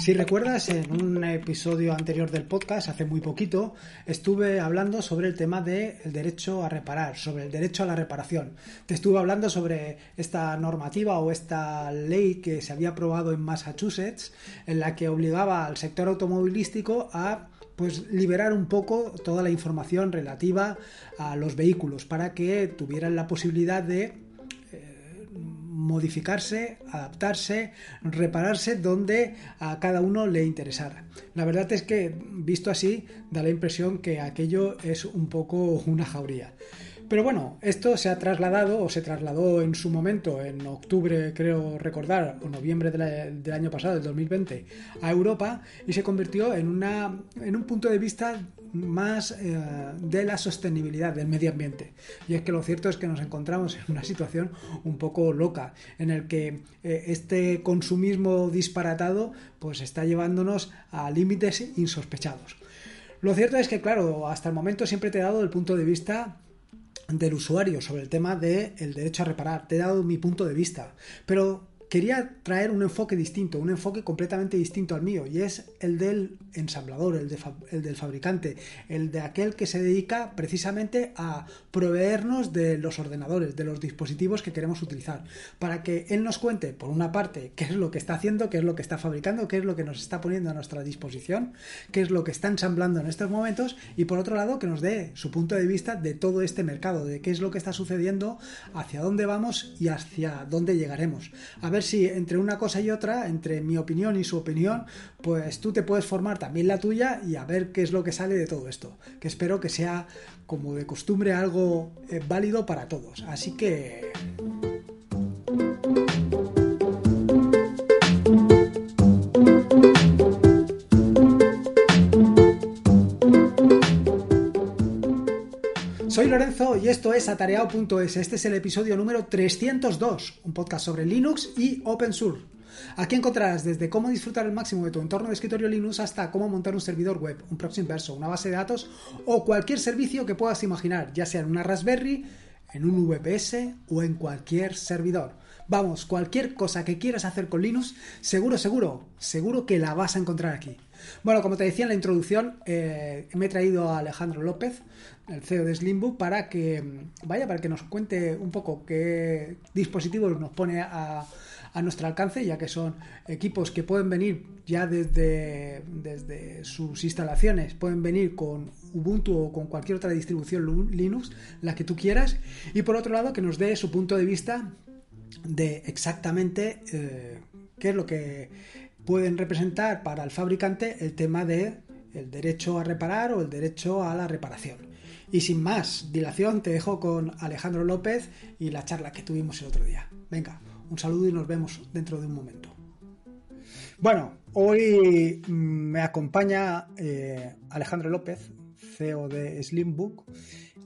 Si recuerdas, en un episodio anterior del podcast, hace muy poquito, estuve hablando sobre el tema del el derecho a reparar, sobre el derecho a la reparación. Te estuve hablando sobre esta normativa o esta ley que se había aprobado en Massachusetts, en la que obligaba al sector automovilístico a pues liberar un poco toda la información relativa a los vehículos para que tuvieran la posibilidad de modificarse, adaptarse, repararse donde a cada uno le interesara. La verdad es que, visto así, da la impresión que aquello es un poco una jauría. Pero bueno, esto se ha trasladado o se trasladó en su momento, en octubre creo recordar, o noviembre del año pasado, del 2020, a Europa y se convirtió en, una, en un punto de vista más eh, de la sostenibilidad del medio ambiente. Y es que lo cierto es que nos encontramos en una situación un poco loca, en el que eh, este consumismo disparatado pues está llevándonos a límites insospechados. Lo cierto es que, claro, hasta el momento siempre te he dado el punto de vista del usuario sobre el tema del derecho a reparar. Te he dado mi punto de vista. Pero quería traer un enfoque distinto, un enfoque completamente distinto al mío, y es el del ensamblador, el, del fabricante, el de aquel que se dedica precisamente a proveernos de los ordenadores, de los dispositivos que queremos utilizar, para que él nos cuente, por una parte, qué es lo que está haciendo, qué es lo que está fabricando, qué es lo que nos está poniendo a nuestra disposición, qué es lo que está ensamblando en estos momentos, y por otro lado, que nos dé su punto de vista de todo este mercado, de qué es lo que está sucediendo, hacia dónde vamos y hacia dónde llegaremos. A ver si entre una cosa y otra, entre mi opinión y su opinión, pues tú te puedes formar también la tuya y a ver qué es lo que sale de todo esto. Que espero que sea, como de costumbre, algo eh, válido para todos. Así que... Lorenzo y esto es atareado.es. Este es el episodio número 302, un podcast sobre Linux y Open Source. Aquí encontrarás desde cómo disfrutar al máximo de tu entorno de escritorio Linux hasta cómo montar un servidor web, un proxy inverso, una base de datos o cualquier servicio que puedas imaginar, ya sea en una Raspberry, en un VPS o en cualquier servidor. Vamos, cualquier cosa que quieras hacer con Linux, seguro, seguro, seguro que la vas a encontrar aquí. Bueno, como te decía en la introducción, eh, me he traído a Alejandro López, el CEO de Slimbook, para que mm, vaya, para que nos cuente un poco qué dispositivos nos pone a, nuestro alcance, ya que son equipos que pueden venir ya desde, desde sus instalaciones, pueden venir con Ubuntu o con cualquier otra distribución Linux, la que tú quieras, y por otro lado que nos dé su punto de vista de exactamente eh, qué es lo que pueden representar para el fabricante el tema de el derecho a reparar o el derecho a la reparación. Y sin más dilación, te dejo con Alejandro López y la charla que tuvimos el otro día. Venga, un saludo y nos vemos dentro de un momento. Bueno, hoy mm, me acompaña eh, Alejandro López, CEO de Slimbook,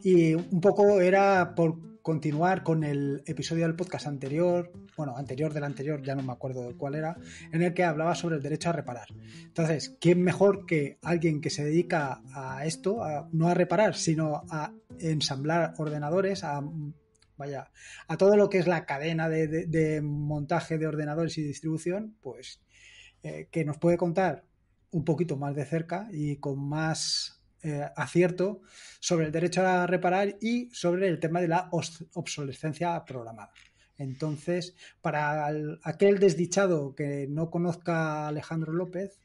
y un poco era por continuar con el episodio del podcast anterior, bueno, anterior del anterior, ya no me acuerdo de cuál era, en el que hablaba sobre el derecho a reparar. Entonces, ¿quién mejor que alguien que se dedica a esto, no a reparar, sino a ensamblar ordenadores, a vaya, a todo lo que es la cadena de, montaje de ordenadores y distribución, pues eh, que nos puede contar un poquito más de cerca y con más eh, acierto sobre el derecho a reparar y sobre el tema de la obsolescencia programada. Entonces, para aquel desdichado que no conozca Alejandro López,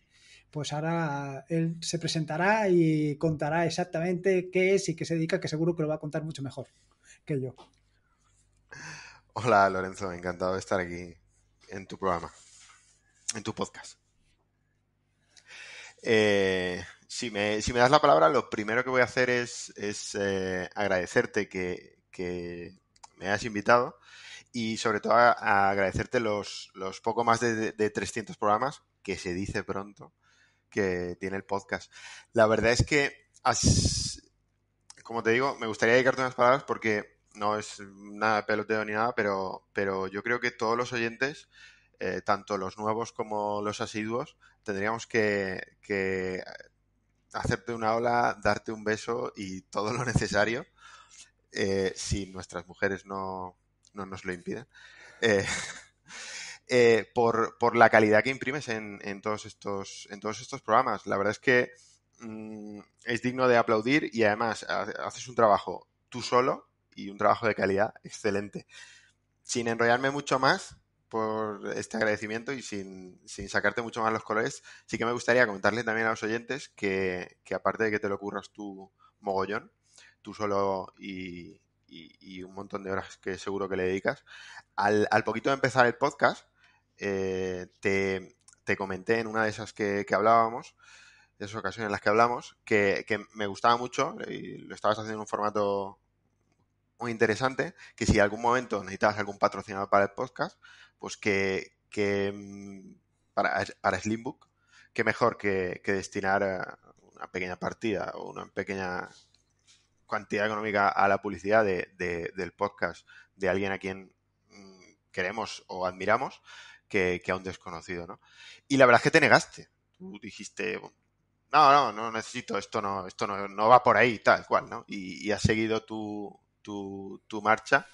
pues ahora él se presentará y contará exactamente qué es y qué se dedica, que seguro que lo va a contar mucho mejor que yo. Hola Lorenzo, encantado de estar aquí en tu programa, en tu podcast. Eh, si me, das la palabra, lo primero que voy a hacer es, eh, agradecerte que, me hayas invitado y sobre todo agradecerte los, los, poco más de, 300 programas, que se dice pronto, que tiene el podcast. La verdad es que, como te digo, me gustaría dedicarte unas palabras porque no es nada peloteo ni nada, pero, pero yo creo que todos los oyentes, eh, tanto los nuevos como los asiduos, tendríamos que hacerte una ola, darte un beso y todo lo necesario, eh, si nuestras mujeres no, nos lo impiden, eh, eh, por, la calidad que imprimes en, todos, estos, en todos estos programas. La verdad es que mm, es digno de aplaudir y además haces un trabajo tú solo y un trabajo de calidad excelente. Sin enrollarme mucho más, por este agradecimiento y sin, sin, sacarte mucho más los colores, sí que me gustaría comentarle también a los oyentes que, aparte de que te lo curras tú mogollón, tú solo y, y, un montón de horas que seguro que le dedicas, al, al poquito de empezar el podcast, eh, te, comenté en una de esas que, que, hablábamos, de esas ocasiones en las que hablamos, que, que me gustaba mucho y lo estabas haciendo en un formato muy interesante, que si en algún momento necesitabas algún patrocinador para el podcast, pues que, que mm, para, para Slimbook, que mejor que, destinar eh, una pequeña partida o una pequeña cantidad económica a la publicidad del podcast de alguien a quien mm, queremos o admiramos que, a un desconocido, ¿no? Y la verdad es que te negaste. Tú dijiste, no, no, no necesito, esto no, esto no, va por ahí, tal cual, ¿no? Y, y has seguido tu, tu, marcha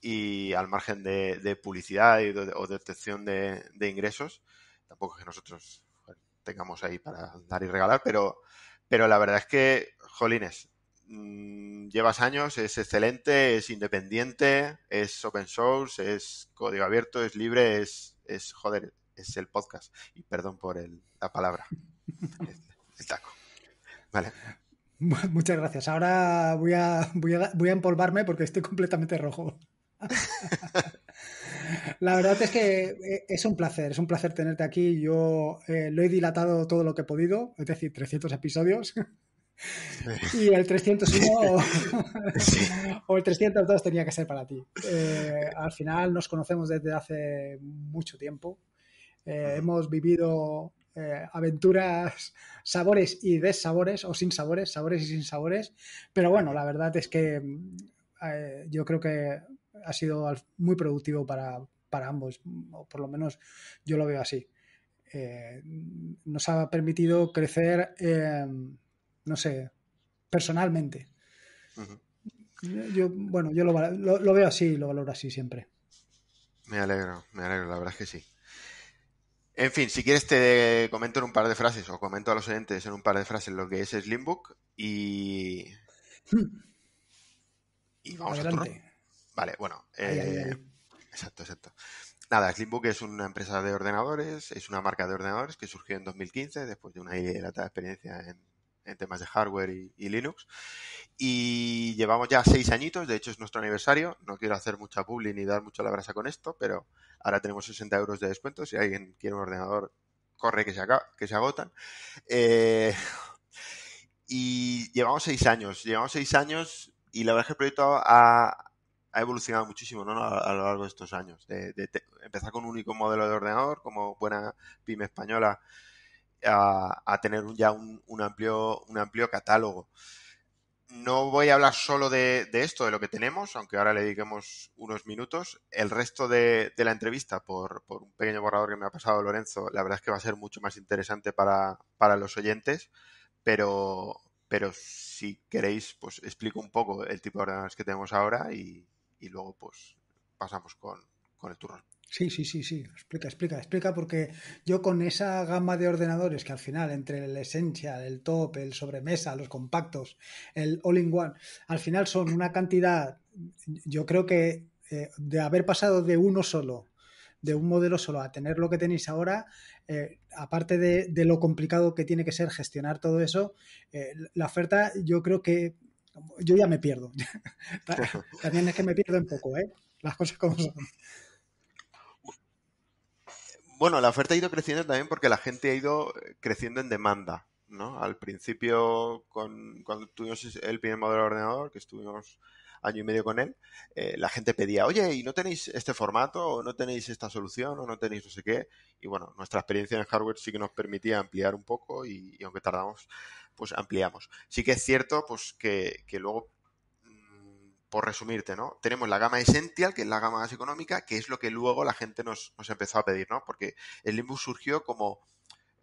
y al margen de, publicidad o de obtención de, ingresos, tampoco que nosotros tengamos ahí para dar y regalar, pero, pero la verdad es que, jolines, mm, llevas años, es excelente, es independiente, es open source, es código abierto, es libre, es, es joder, es el podcast. Y perdón por el, la palabra, el taco. Vale. Muchas gracias. Ahora voy a, voy a, voy a empolvarme porque estoy completamente rojo. La verdad es que eh, es un placer, es un placer tenerte aquí. Yo eh, lo he dilatado todo lo que he podido, es decir, 300 episodios. Y el 301 o, el 302 tenía que ser para ti. Eh, al final nos conocemos desde hace mucho tiempo. hemos vivido eh, aventuras, sabores y desabores o sin sabores, sabores y sin sabores. Pero bueno, la verdad es que mm, eh, yo creo que ha sido muy productivo para, ambos, mm, o por lo menos yo lo veo así. Eh, nos ha permitido crecer, em, no sé, personalmente. yo, bueno, yo lo, lo veo así, lo valoro así siempre. Me alegro, me alegro, la verdad es que sí. En fin, si quieres te comento en un par de frases o comento a los oyentes en un par de frases lo que es Slimbook y... Y vamos Adelante. Vale, bueno. Eh, exacto, exacto. Nada, Slimbook es una empresa de ordenadores, es una marca de ordenadores que surgió en 2015 después de una dilatada experiencia en en temas de hardware y, Linux. Y llevamos ya seis añitos, de hecho es nuestro aniversario. No quiero hacer mucha publicidad ni dar mucho la brasa con esto, pero ahora tenemos 60 euros de descuento. Si alguien quiere un ordenador, corre que se, que se agotan. Eh, y llevamos seis años, llevamos seis años y la verdad es que el proyecto ha, evolucionado muchísimo ¿no? a, lo largo de estos años. empezar con un único modelo de ordenador, como buena pyme española, a, tener ya un, amplio, un amplio catálogo. No voy a hablar solo de, esto, de lo que tenemos, aunque ahora le dediquemos unos minutos. El resto de, la entrevista, por, por, un pequeño borrador que me ha pasado Lorenzo, la verdad es que va a ser mucho más interesante para, los oyentes, pero, pero si queréis, pues explico un poco el tipo de ordenadores que tenemos ahora y, luego pues pasamos con, con el turno. Sí, sí, sí, sí. Explica, explica, explica, porque yo con esa gama de ordenadores que al final, entre el Essential, el Top, el Sobremesa, los compactos, el All-in-One, al final son una cantidad, yo creo que eh, de haber pasado de uno solo, de un modelo solo, a tener lo que tenéis ahora, eh, aparte de, lo complicado que tiene que ser gestionar todo eso, eh, la oferta yo creo que yo ya me pierdo. También es que me pierdo un poco, ¿eh? Las cosas como son. Bueno, la oferta ha ido creciendo también porque la gente ha ido eh, creciendo en demanda. ¿no? Al principio, con, cuando tuvimos el primer modelo de ordenador, que estuvimos año y medio con él, eh, la gente pedía, oye, ¿y no tenéis este formato? ¿O no tenéis esta solución? ¿O no tenéis no sé qué? Y bueno, nuestra experiencia en hardware sí que nos permitía ampliar un poco y, aunque tardamos, pues ampliamos. Sí que es cierto pues que, que luego por resumirte, ¿no? Tenemos la gama Essential, que es la gama más económica, que es lo que luego la gente nos, empezó a pedir, ¿no? Porque el Linux surgió como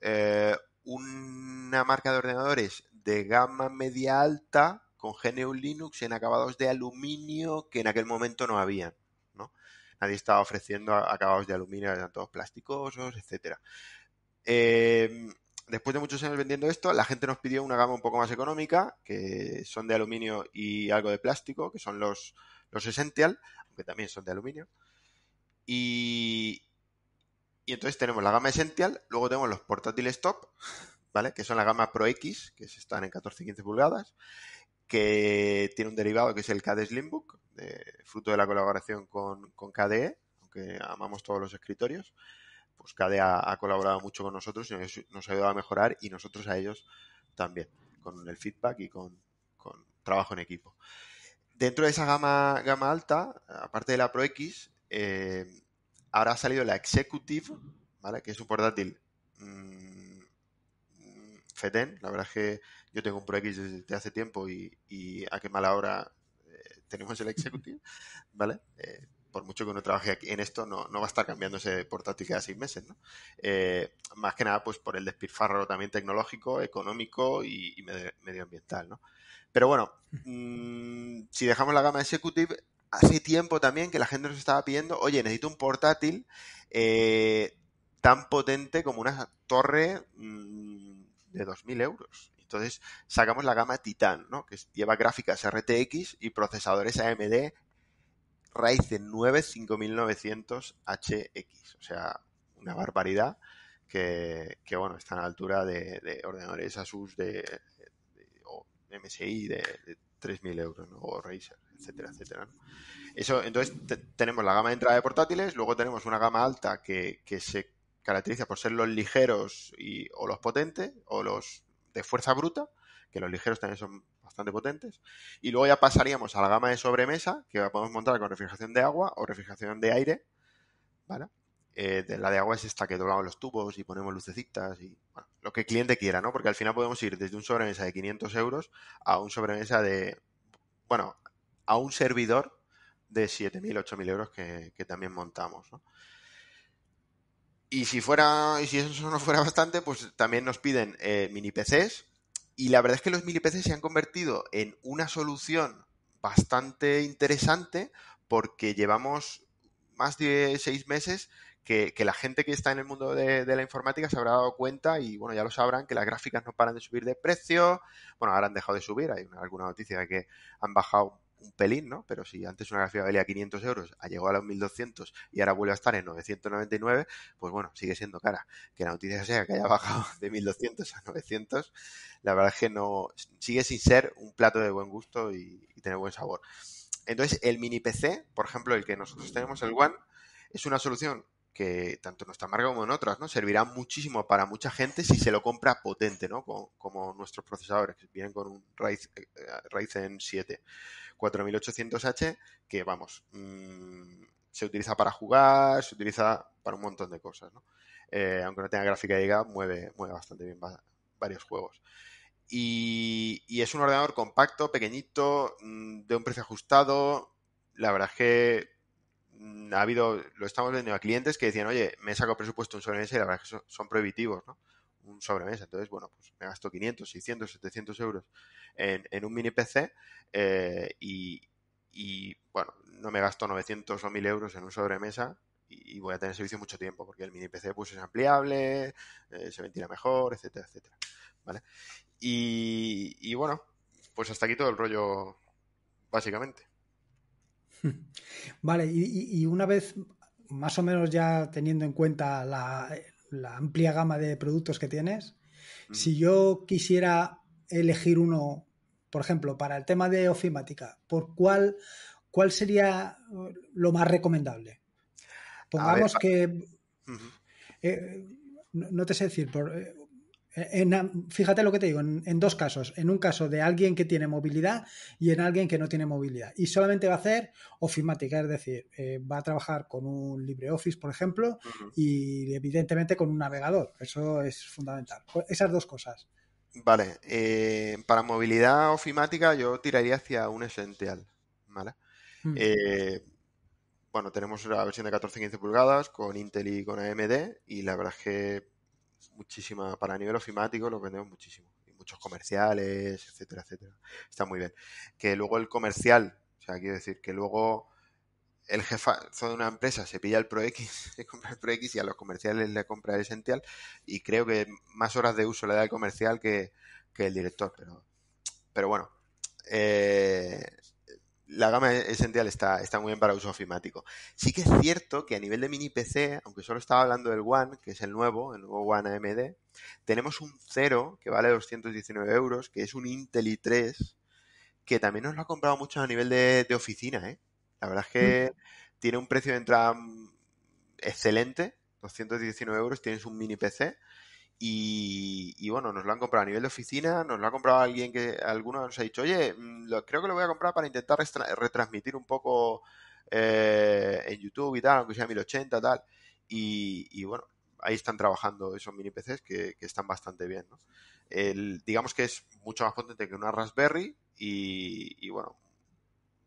eh, una marca de ordenadores de gama media alta con GNU Linux en acabados de aluminio que en aquel momento no habían, ¿no? Nadie estaba ofreciendo acabados de aluminio, eran todos plasticosos, etcétera. Eh, después de muchos años vendiendo esto, la gente nos pidió una gama un poco más económica, que son de aluminio y algo de plástico, que son los, los Essential, aunque también son de aluminio. Y, entonces tenemos la gama Essential, luego tenemos los portátiles top, ¿vale? Que son la gama Pro X, que están en 14-15 pulgadas, que tiene un derivado que es el KDE Slimbook, fruto de la colaboración con, con KDE, aunque amamos todos los escritorios pues CADE ha, colaborado mucho con nosotros y nos, ha ayudado a mejorar y nosotros a ellos también, con el feedback y con, trabajo en equipo. Dentro de esa gama, gama alta, aparte de la Pro X, eh, ahora ha salido la Executive, ¿vale? que es un portátil mm, FETEN. La verdad es que yo tengo un Pro X desde hace tiempo y, a qué mala hora eh, tenemos el Executive. ¿vale? Eh, por mucho que uno trabaje aquí en esto, no, va a estar cambiándose portátil cada seis meses, ¿no? Eh, más que nada, pues por el despilfarro también tecnológico, económico y, medioambiental, Pero bueno, mm, si dejamos la gama executive, hace tiempo también que la gente nos estaba pidiendo, oye, necesito un portátil eh, tan potente como una torre mm, de 2.000 euros. Entonces sacamos la gama Titan, ¿no? que lleva gráficas RTX y procesadores AMD Ryzen 9 5900HX. O sea, una barbaridad que, bueno, está a la altura de, ordenadores Asus de, o MSI de, 3.000 euros, o Razer, etcétera, etcétera. Eso, entonces tenemos la gama de entrada de portátiles, luego tenemos una gama alta que, que se caracteriza por ser los ligeros y, o los potentes o los de fuerza bruta, que los ligeros también son bastante potentes. Y luego ya pasaríamos a la gama de sobremesa, que la podemos montar con refrigeración de agua o refrigeración de aire, ¿vale? Eh, de la de agua es esta que doblamos los tubos y ponemos lucecitas y lo que el cliente quiera, ¿no? Porque al final podemos ir desde un sobremesa de 500 euros a un sobremesa de, bueno, a un servidor de 7.000, 8.000 euros que, también montamos, Y si fuera, y si eso no fuera bastante, pues también nos piden eh, mini PCs, y la verdad es que los milipeces se han convertido en una solución bastante interesante porque llevamos más de seis meses que, la gente que está en el mundo de, la informática se habrá dado cuenta y bueno, ya lo sabrán que las gráficas no paran de subir de precio. Bueno, ahora han dejado de subir, hay alguna noticia de que han bajado un un pelín, ¿no? Pero si antes una grafía valía 500 euros, ha llegado a los 1200 y ahora vuelve a estar en 999, pues bueno, sigue siendo cara. Que la noticia sea que haya bajado de 1200 a 900, la verdad es que no, sigue sin ser un plato de buen gusto y, y tener buen sabor. Entonces, el mini PC, por ejemplo, el que nosotros tenemos, el One, es una solución que tanto en nuestra marca como en otras, ¿no? Servirá muchísimo para mucha gente si se lo compra potente, ¿no? Como, como nuestros procesadores, que vienen con un Ryzen, 7 4800H, eh, que vamos, mm, se utiliza para jugar, se utiliza para un montón de cosas, ¿no? Eh, aunque no tenga gráfica de mueve, mueve bastante bien varios juegos. Y, es un ordenador compacto, pequeñito, mm, de un precio ajustado. La verdad es que Mm, ha habido, lo estamos viendo a clientes que decían, oye, me he sacado presupuesto un sobremesa y la verdad es que son, prohibitivos, ¿no? Un sobremesa. Entonces, bueno, pues me gasto 500, 600, 700 euros en, un mini PC eh, y, bueno, no me gasto 900 o 1000 euros en un sobremesa y, voy a tener servicio mucho tiempo porque el mini PC pues es ampliable, eh, se ventila mejor, etcétera, etcétera. ¿Vale? y bueno, pues hasta aquí todo el rollo, básicamente. Vale, y, una vez más o menos ya teniendo en cuenta la, amplia gama de productos que tienes, si yo quisiera elegir uno, por ejemplo, para el tema de ofimática, ¿por cuál, cuál sería lo más recomendable? Pongamos que... Eh, no, te sé decir, por, eh, eh, fíjate lo que te digo, en, dos casos, en un caso de alguien que tiene movilidad y en alguien que no tiene movilidad. Y solamente va a hacer ofimática, es decir, eh, va a trabajar con un LibreOffice, por ejemplo, y evidentemente con un navegador. Eso es fundamental. Pues, esas dos cosas. Vale, eh, para movilidad ofimática yo tiraría hacia un Essential, ¿vale? Hmm. bueno, tenemos la versión de 14-15 pulgadas con Intel y con AMD y la verdad es que muchísima, para nivel ofimático lo vendemos muchísimo. Y muchos comerciales, etcétera, etcétera. Está muy bien. Que luego el comercial, o sea, quiero decir, que luego el jefe de una empresa se pilla el Pro X, compra el Pro X y a los comerciales le compra el Essential y creo que más horas de uso le da el comercial que, que el director, pero, pero bueno, eh, la gama esencial está, está muy bien para uso ofimático. Sí que es cierto que a nivel de mini PC, aunque solo estaba hablando del One, que es el nuevo, el nuevo One AMD, tenemos un cero que vale 219 euros, que es un Intel i3, que también nos lo ha comprado mucho a nivel de, oficina. ¿eh? La verdad es que mm. tiene un precio de entrada excelente, 219 euros, tienes un mini PC y, bueno, nos lo han comprado a nivel de oficina, nos lo ha comprado alguien que alguno nos ha dicho, oye, mm, lo, creo que lo voy a comprar para intentar retransmitir un poco eh, en YouTube y tal, aunque sea 1080 tal. Y, bueno, ahí están trabajando esos mini PCs que, están bastante bien. digamos que es mucho más potente que una Raspberry y, y bueno,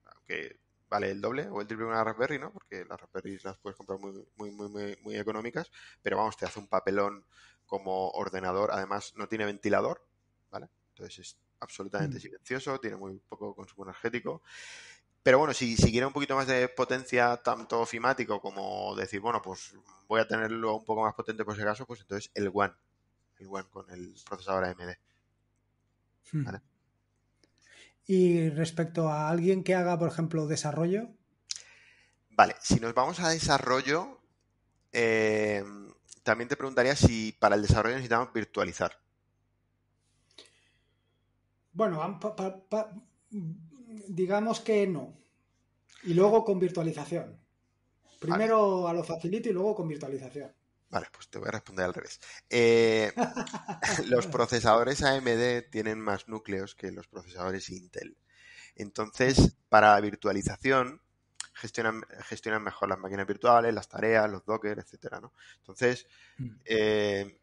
aunque vale el doble o el triple de una Raspberry, ¿no? Porque las Raspberry las puedes comprar muy, muy, muy, muy, económicas, pero vamos, te hace un papelón como ordenador. Además, no tiene ventilador, ¿vale? Entonces es absolutamente mm. silencioso, tiene muy poco consumo energético. Pero bueno, si, si quiere un poquito más de potencia, tanto ofimático como decir, bueno, pues voy a tenerlo un poco más potente por ese caso, pues entonces el One, el One con el procesador AMD. Hmm. ¿Vale? Y respecto a alguien que haga, por ejemplo, desarrollo. Vale, si nos vamos a desarrollo, eh, también te preguntaría si para el desarrollo necesitamos virtualizar. Bueno, digamos que no. Y luego con virtualización. Primero a, a lo facilito y luego con virtualización. Vale, pues te voy a responder al revés. Eh, los procesadores AMD tienen más núcleos que los procesadores Intel. Entonces, para la virtualización, gestionan, gestionan mejor las máquinas virtuales, las tareas, los Docker etc. Entonces, mm. eh,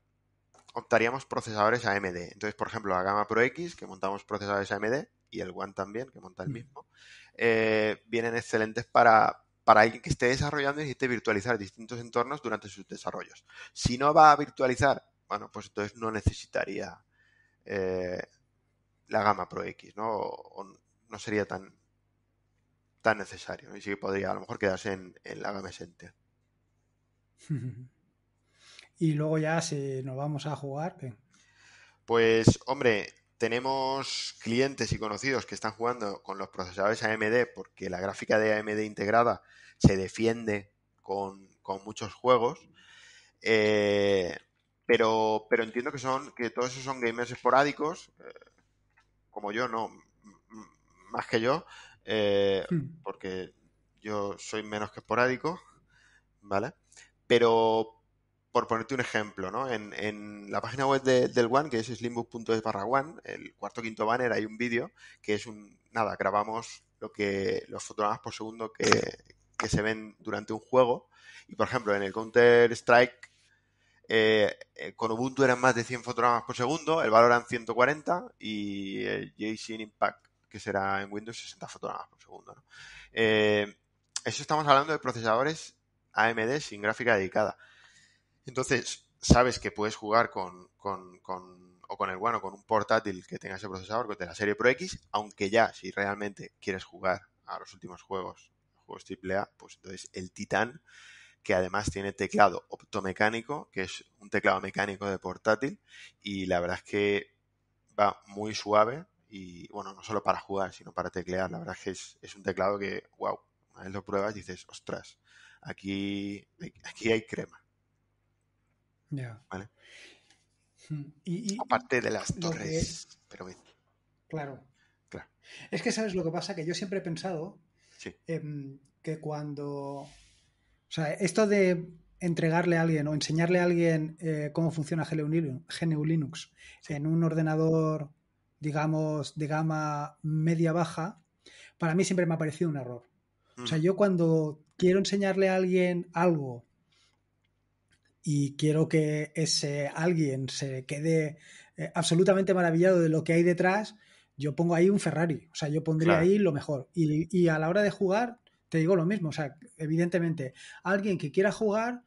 optaríamos procesadores AMD. Entonces, por ejemplo, la gama Pro X, que montamos procesadores AMD, y el One también, que monta el mm. mismo, eh, vienen excelentes para, para alguien que esté desarrollando necesite virtualizar distintos entornos durante sus desarrollos. Si no va a virtualizar, bueno, pues entonces no necesitaría eh, la gama Pro X, ¿no? no sería tan, tan necesario. Y sí que podría a lo mejor quedarse en, en la gama Sente. y luego ya si nos vamos a jugar, Pues, hombre, tenemos clientes y conocidos que están jugando con los procesadores AMD porque la gráfica de AMD integrada se defiende con, muchos juegos. Eh, pero, pero entiendo que son que todos esos son gamers esporádicos, eh, como yo, no, más que yo, eh, hmm. porque yo soy menos que esporádico, ¿vale? Pero, por ponerte un ejemplo, En, la página web del One, que es slimbook.es barra One, el cuarto quinto banner, hay un vídeo que es un, nada, grabamos los fotogramas por segundo que, se ven durante un juego. Y, por ejemplo, en el Counter-Strike, eh, eh, con Ubuntu eran más de 100 fotogramas por segundo, el valor eran 140 y el JSON Impact, que será en Windows 60 fotogramas por segundo, eh, eso estamos hablando de procesadores AMD sin gráfica dedicada. Entonces, sabes que puedes jugar con, o con el bueno con un portátil que tenga ese procesador de la serie Pro X, aunque ya, si realmente quieres jugar a los últimos juegos, juegos AAA, pues entonces el Titan, que además tiene teclado optomecánico, que es un teclado mecánico de portátil, y la verdad es que va muy suave, y bueno, no solo para jugar, sino para teclear, la verdad es que es, es un teclado que, wow, una vez lo pruebas dices, ostras, aquí, aquí hay crema. Ya. ¿Vale? Y, Aparte de las torres. Pero Claro. claro. Es que sabes lo que pasa, que yo siempre he pensado em, que cuando. O sea, esto de entregarle a alguien o enseñarle a alguien eh, cómo funciona GNU Linux en un ordenador, digamos, de gama media-baja, para mí siempre me ha parecido un error. O sea, mm. yo cuando quiero enseñarle a alguien algo y quiero que ese alguien se quede eh, absolutamente maravillado de lo que hay detrás, yo pongo ahí un Ferrari, o sea, yo pondría ahí lo mejor. Y, y, a la hora de jugar, te digo lo mismo, o sea, evidentemente, alguien que quiera jugar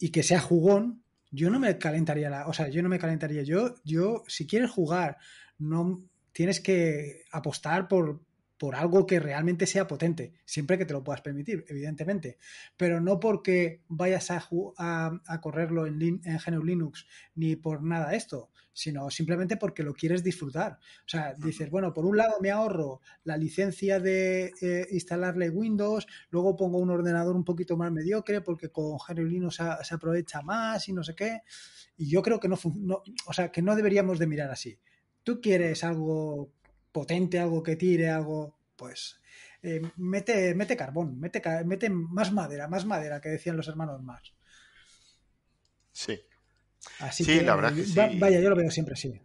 y que sea jugón, yo no me calentaría, la, o sea, yo no me calentaría, yo, yo, si quieres jugar, no tienes que apostar por, por algo que realmente sea potente, siempre que te lo puedas permitir, evidentemente, pero no porque vayas a, correrlo en, en GNU Linux ni por nada de esto, sino simplemente porque lo quieres disfrutar. O sea, dices, bueno, por un lado me ahorro la licencia de eh, instalarle Windows, luego pongo un ordenador un poquito más mediocre porque con GNU Linux se, aprovecha más y no sé qué. Y yo creo que no, no, o sea, que no deberíamos de mirar así. Tú quieres algo potente, algo que tire, algo, pues eh, mete, mete carbón, mete, mete más madera, más madera, que decían los hermanos más. Sí. Así sí, la verdad que sí. Vaya, yo lo veo siempre así.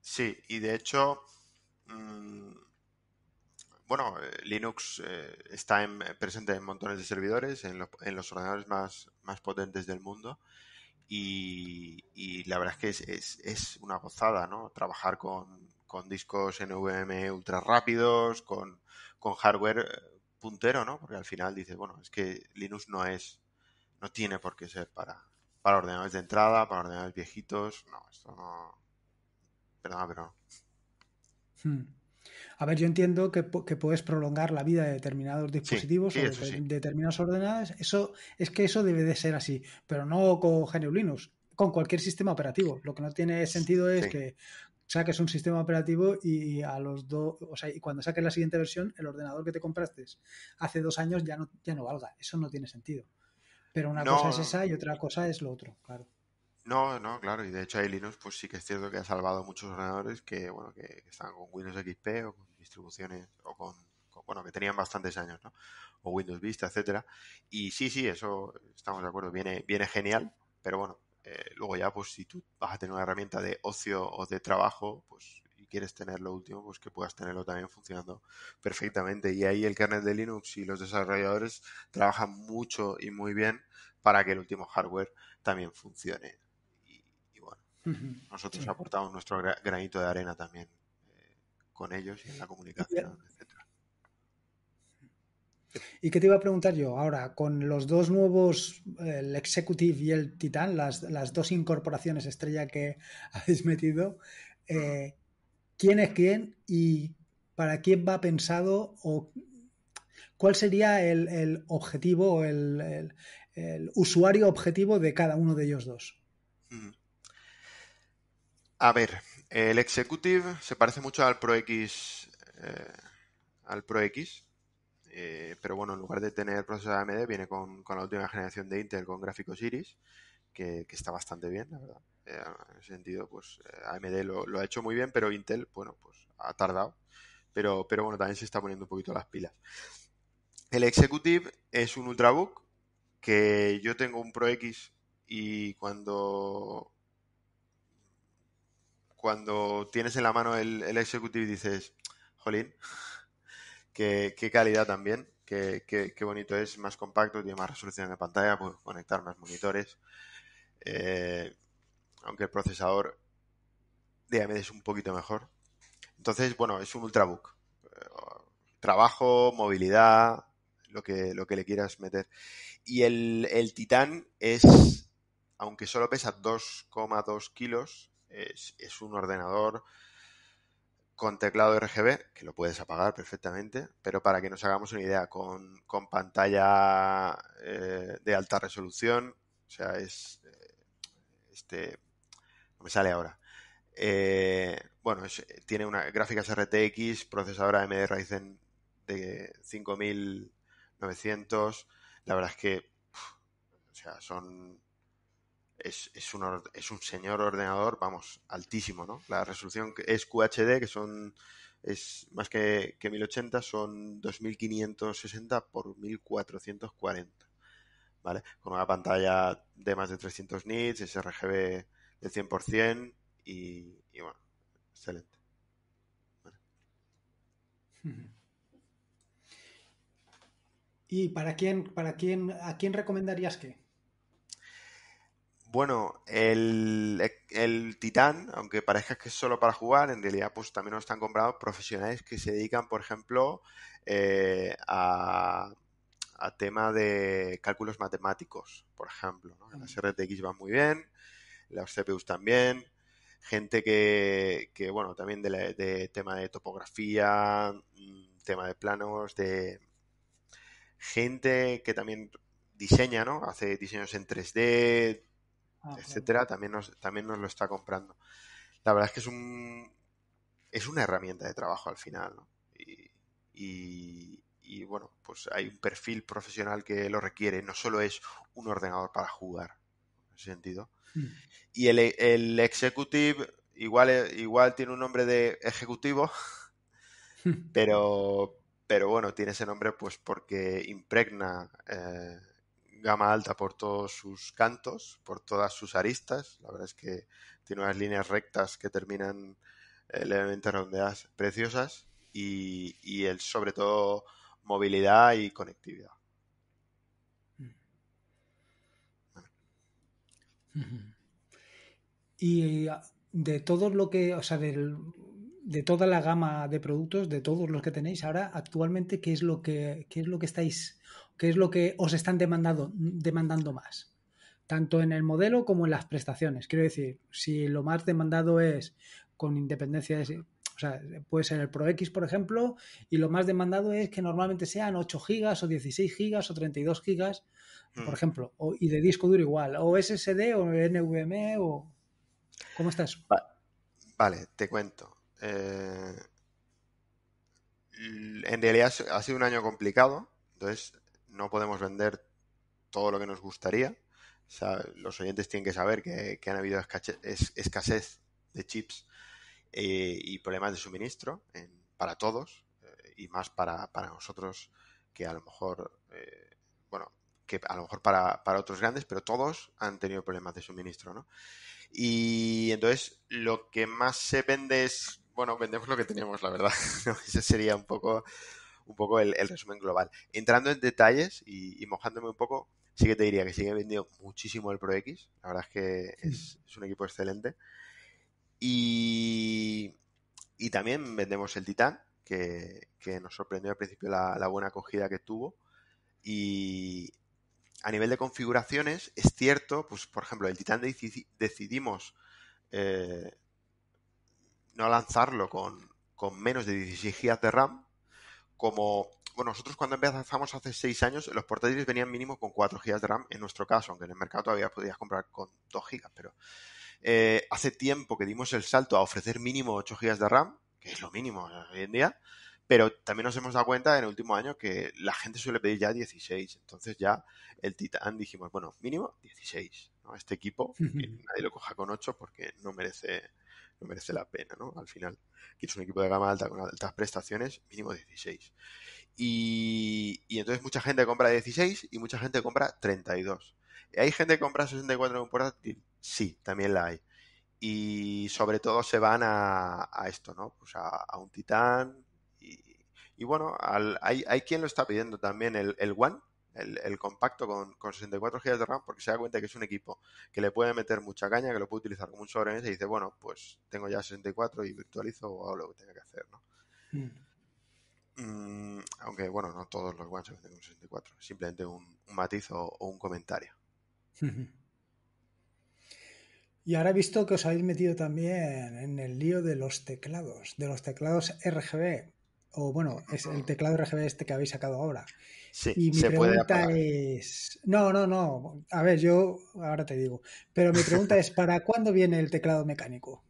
Sí, y de hecho, mm, bueno, eh, Linux eh, está presente en montones de servidores, en, en los ordenadores más, más, potentes del mundo. Y, la verdad es que es una gozada, ¿no? Trabajar con, con discos NVMe ultra rápidos, con, hardware eh, puntero, ¿no? Porque al final dices, bueno, es que Linux no es, no tiene por qué ser para, para ordenadores de entrada, para ordenadores viejitos, no, esto no, perdona, pero hmm. A ver, yo entiendo que, puedes prolongar la vida de determinados dispositivos o de, determinadas ordenadas. Eso es que eso debe de ser así, pero no con GNU Linux, con cualquier sistema operativo. Lo que no tiene sentido es que saques un sistema operativo y a los dos, o sea, y cuando saques la siguiente versión, el ordenador que te compraste hace dos años ya no, ya no valga. Eso no tiene sentido. Pero una cosa es esa y otra cosa es lo otro, claro. No, no, claro, y de hecho ahí Linux pues sí que es cierto que ha salvado muchos ordenadores que, bueno, que, estaban con Windows XP o con distribuciones o con, bueno, que tenían bastantes años, ¿no? O Windows Vista, etcétera. Y sí, sí, eso estamos de acuerdo, viene viene genial, pero bueno, eh, luego ya, pues si tú vas a tener una herramienta de ocio o de trabajo, pues y quieres tener lo último, pues que puedas tenerlo también funcionando perfectamente. Y ahí el kernel de Linux y los desarrolladores trabajan mucho y muy bien para que el último hardware también funcione. Y, bueno, nosotros aportamos nuestro granito de arena también eh, con ellos y en la comunicación, etc. ¿Y qué te iba a preguntar yo? Ahora, con los dos nuevos, el Executive y el Titan, las, dos incorporaciones estrella que habéis metido, eh, ¿quién es quién y para quién va pensado o cuál sería el, el objetivo, o el, usuario objetivo de cada uno de ellos dos? Mm. A ver, el Executive se parece mucho al Pro X. Eh, al Pro X eh, pero bueno, en lugar de tener procesador AMD, viene con, la última generación de Intel con gráficos Iris, que, está bastante bien, la verdad. Eh, en ese sentido, pues eh, AMD lo, ha hecho muy bien, pero Intel, bueno, pues ha tardado. Pero, bueno, también se está poniendo un poquito las pilas. El Executive es un Ultrabook que yo tengo un Pro X y cuando cuando tienes en la mano el Executive dices, jolín, Qué, calidad también, qué, bonito es, más compacto, tiene más resolución de pantalla, puedo conectar más monitores. Eh, aunque el procesador de es un poquito mejor. Entonces, bueno, es un ultrabook. Eh, trabajo, movilidad, lo que, lo que le quieras meter. Y el, el Titán es, aunque solo pesa 2,2 kilos, es, es un ordenador con teclado RGB, que lo puedes apagar perfectamente, pero para que nos hagamos una idea, con, pantalla eh, de alta resolución, o sea, es eh, este, no me sale ahora. Eh, bueno, tiene una gráficas RTX, procesadora AMD Ryzen de 5900, la verdad es que, o sea, son es, un, señor ordenador, vamos, altísimo, ¿no? La resolución es QHD, que son, es más que, 1080, son 2560 por 1440, ¿vale? Con una pantalla de más de 300 nits, SRGB RGB del 100% y, y bueno, excelente. ¿Y para quién, para quién, a quién recomendarías que? Bueno, el, Titán, aunque parezca que es solo para jugar, en realidad pues también nos están comprando profesionales que se dedican, por ejemplo, eh, a, tema de cálculos matemáticos, por ejemplo. Las mm. RTX van muy bien, las CPUs también, gente que, que bueno, también de, de tema de topografía, mm, tema de planos, de gente que también diseña, ¿no? Hace diseños en 3D, Ah, etcétera, también, nos, también nos lo está comprando. La verdad es que es un es una herramienta de trabajo al final, y, y, bueno, pues hay un perfil profesional que lo requiere, no solo es un ordenador para jugar, en ese sentido. Mm. Y el, el executive igual, igual tiene un nombre de ejecutivo, pero, pero bueno, tiene ese nombre pues porque impregna eh, gama alta por todos sus cantos, por todas sus aristas. La verdad es que tiene unas líneas rectas que terminan eh, levemente redondeadas, preciosas. Y, el, sobre todo, movilidad y conectividad. Mm. Y ah, de todo lo que, o sea, de toda la gama de productos, de todos los que tenéis ahora, actualmente, ¿qué es lo que, qué es lo que estáis ¿Qué es lo que os están demandando, demandando más? Tanto en el modelo como en las prestaciones. Quiero decir, si lo más demandado es con independencia de, o sea, puede ser el Pro X, por ejemplo, y lo más demandado es que normalmente sean 8 GB o 16 GB o 32 gigas, por mm. ejemplo, y de disco duro igual, o SSD o NVMe o... ¿Cómo estás? Vale, te cuento. Eh, en realidad ha sido un año complicado, entonces no podemos vender todo lo que nos gustaría. los oyentes tienen que saber que, han habido escasez de chips eh, y problemas de suministro para todos eh, y más para, nosotros que a lo mejor, eh, bueno, que a lo mejor para, para, otros grandes, pero todos han tenido problemas de suministro, ¿no? Y entonces lo que más se vende es, bueno, vendemos lo que tenemos, la verdad. Ese sería un poco un poco el, resumen global. Entrando en detalles y, mojándome un poco, sí que te diría que sigue vendiendo muchísimo el Pro X. La verdad es que es, un equipo excelente. Y, también vendemos el Titan que, nos sorprendió al principio la, buena acogida que tuvo. Y a nivel de configuraciones, es cierto, pues por ejemplo, el Titan decidimos eh, no lanzarlo con, con, menos de 16 GB de RAM, como bueno, nosotros cuando empezamos hace seis años, los portátiles venían mínimo con 4 GB de RAM en nuestro caso, aunque en el mercado todavía podías comprar con 2 GB, pero eh, hace tiempo que dimos el salto a ofrecer mínimo 8 GB de RAM, que es lo mínimo hoy en día, pero también nos hemos dado cuenta en el último año que la gente suele pedir ya 16, entonces ya el Titan dijimos, bueno, mínimo 16 este equipo, nadie lo coja con 8 porque no merece, no merece la pena, ¿no? Al final, es un equipo de gama alta con altas prestaciones, mínimo 16. Y, y entonces mucha gente compra 16 y mucha gente compra 32. ¿Hay gente que compra 64 en un portátil? Sí, también la hay. Y sobre todo se van a, esto, ¿no? Pues a, un titán. Y, bueno, hay, quien lo está pidiendo también, el, el One el, compacto con, 64 GB de RAM porque se da cuenta que es un equipo que le puede meter mucha caña, que lo puede utilizar como un sobremesa y dice, bueno, pues tengo ya 64 y virtualizo o lo que tenga que hacer, ¿no? Mm. Mm, aunque, bueno, no todos los guantes tienen 64, simplemente un, matiz o, o, un comentario. Y ahora he visto que os habéis metido también en el lío de los teclados, de los teclados RGB, o bueno, es el teclado RGB este que habéis sacado ahora y mi pregunta es. No, no, no. A ver, yo ahora te digo. Pero mi pregunta es: ¿para cuándo viene el teclado mecánico?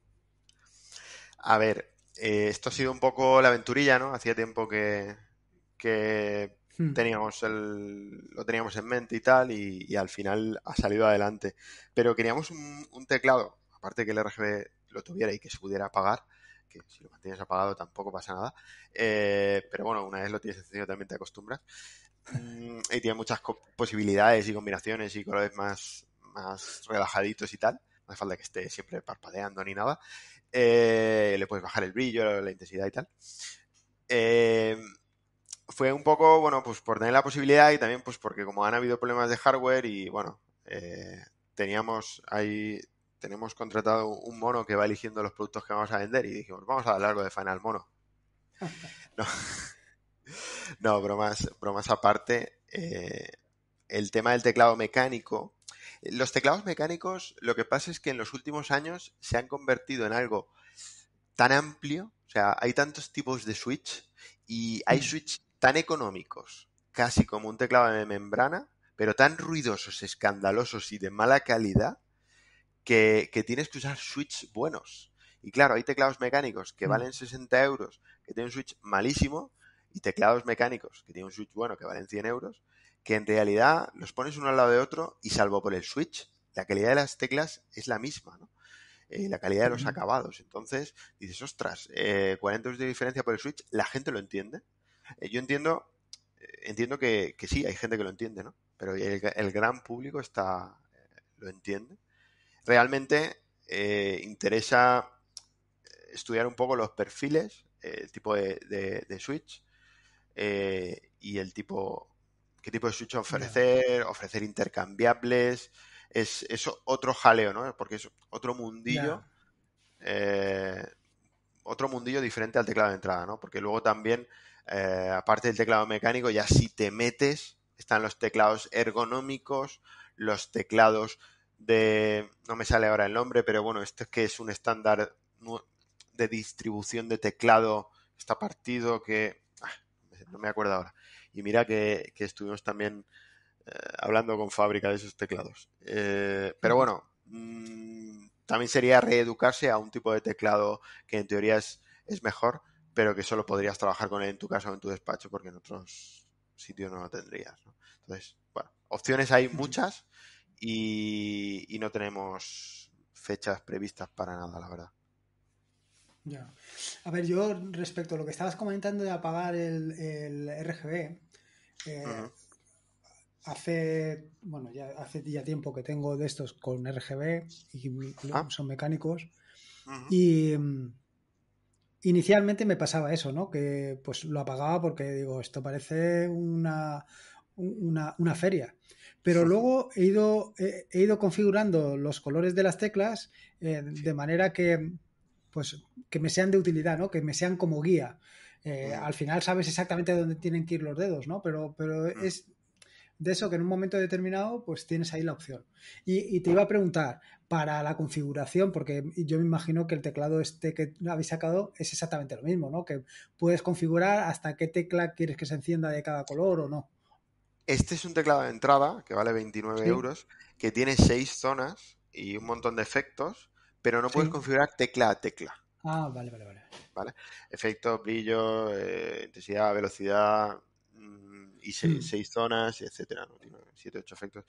A ver, eh, esto ha sido un poco la aventurilla, ¿no? Hacía tiempo que, que hmm. teníamos el, lo teníamos en mente y tal, y, al final ha salido adelante. Pero queríamos un, un, teclado, aparte que el RGB lo tuviera y que se pudiera apagar, que si lo mantienes apagado tampoco pasa nada. Eh, pero bueno, una vez lo tienes encendido también te acostumbras. Mm, y tiene muchas posibilidades y combinaciones y colores más, más relajaditos y tal. No hace falta que esté siempre parpadeando ni nada. Eh, le puedes bajar el brillo, la intensidad y tal. Eh, fue un poco, bueno, pues por tener la posibilidad y también pues porque como han habido problemas de hardware y bueno, teníamos ahí, tenemos contratado un mono que va eligiendo los productos que vamos a vender y dijimos, vamos a hablar de Final Mono. no, bromas, bromas aparte. Eh, el tema del teclado mecánico. Los teclados mecánicos, lo que pasa es que en los últimos años se han convertido en algo tan amplio, o sea, hay tantos tipos de switch y hay mm. switch tan económicos, casi como un teclado de membrana, pero tan ruidosos, escandalosos y de mala calidad que, tienes que usar switches buenos. Y claro, hay teclados mecánicos que mm. valen 60 euros, que tienen un switch malísimo, y teclados mecánicos que tienen un switch bueno, que valen 100 euros, que en realidad los pones uno al lado de otro y salvo por el switch, la calidad de las teclas es la misma, ¿no? Eh, la calidad de los mm. acabados. Entonces, dices, ostras, eh, 40 euros de diferencia por el switch, la gente lo entiende. Eh, yo entiendo, eh, entiendo que, sí, hay gente que lo entiende, ¿no? Pero el, el gran público está, lo entiende realmente eh, interesa estudiar un poco los perfiles, eh, el tipo de, switch eh, y el tipo, qué tipo de switch ofrecer, ofrecer intercambiables. Es, eso otro jaleo, ¿no? Porque es otro mundillo, otro mundillo diferente al teclado de entrada, ¿no? Porque luego también, aparte del teclado mecánico, ya si te metes, están los teclados ergonómicos, los teclados de, no me sale ahora el nombre, pero bueno, este que es un estándar de distribución de teclado, está partido que, ah, no me acuerdo ahora. Y mira que, estuvimos también eh, hablando con fábrica de esos teclados. Eh, pero bueno, mm, también sería reeducarse a un tipo de teclado que en teoría es, es mejor, pero que solo podrías trabajar con él en tu casa o en tu despacho porque en otros sitios no lo tendrías. Entonces, bueno, opciones hay muchas y, no tenemos fechas previstas para nada, la verdad. Ya. A ver, yo respecto a lo que estabas comentando de apagar el, el RGB, eh, hace, bueno, ya hace ya tiempo que tengo de estos con RGB y ah. son mecánicos. Y mm, inicialmente me pasaba eso, ¿no? Que pues lo apagaba porque digo, esto parece una feria. Pero luego he ido, he, ido, configurando los colores de las teclas eh, de manera que, pues, que me sean de utilidad, ¿no? que me sean como guía. Eh, al final sabes exactamente dónde tienen que ir los dedos, ¿no? pero, pero es de eso que en un momento determinado pues tienes ahí la opción. Y, y, te iba a preguntar, para la configuración, porque yo me imagino que el teclado este que habéis sacado es exactamente lo mismo, ¿no? Que puedes configurar hasta qué tecla quieres que se encienda de cada color o no. Este es un teclado de entrada que vale 29 euros, que tiene 6 zonas y un montón de efectos, pero no puedes configurar tecla a tecla. Ah, vale, vale, vale. ¿Vale? Efectos, brillo, eh, intensidad, velocidad mm, y 6 hmm. zonas, etcétera. Tiene 7, 8 efectos.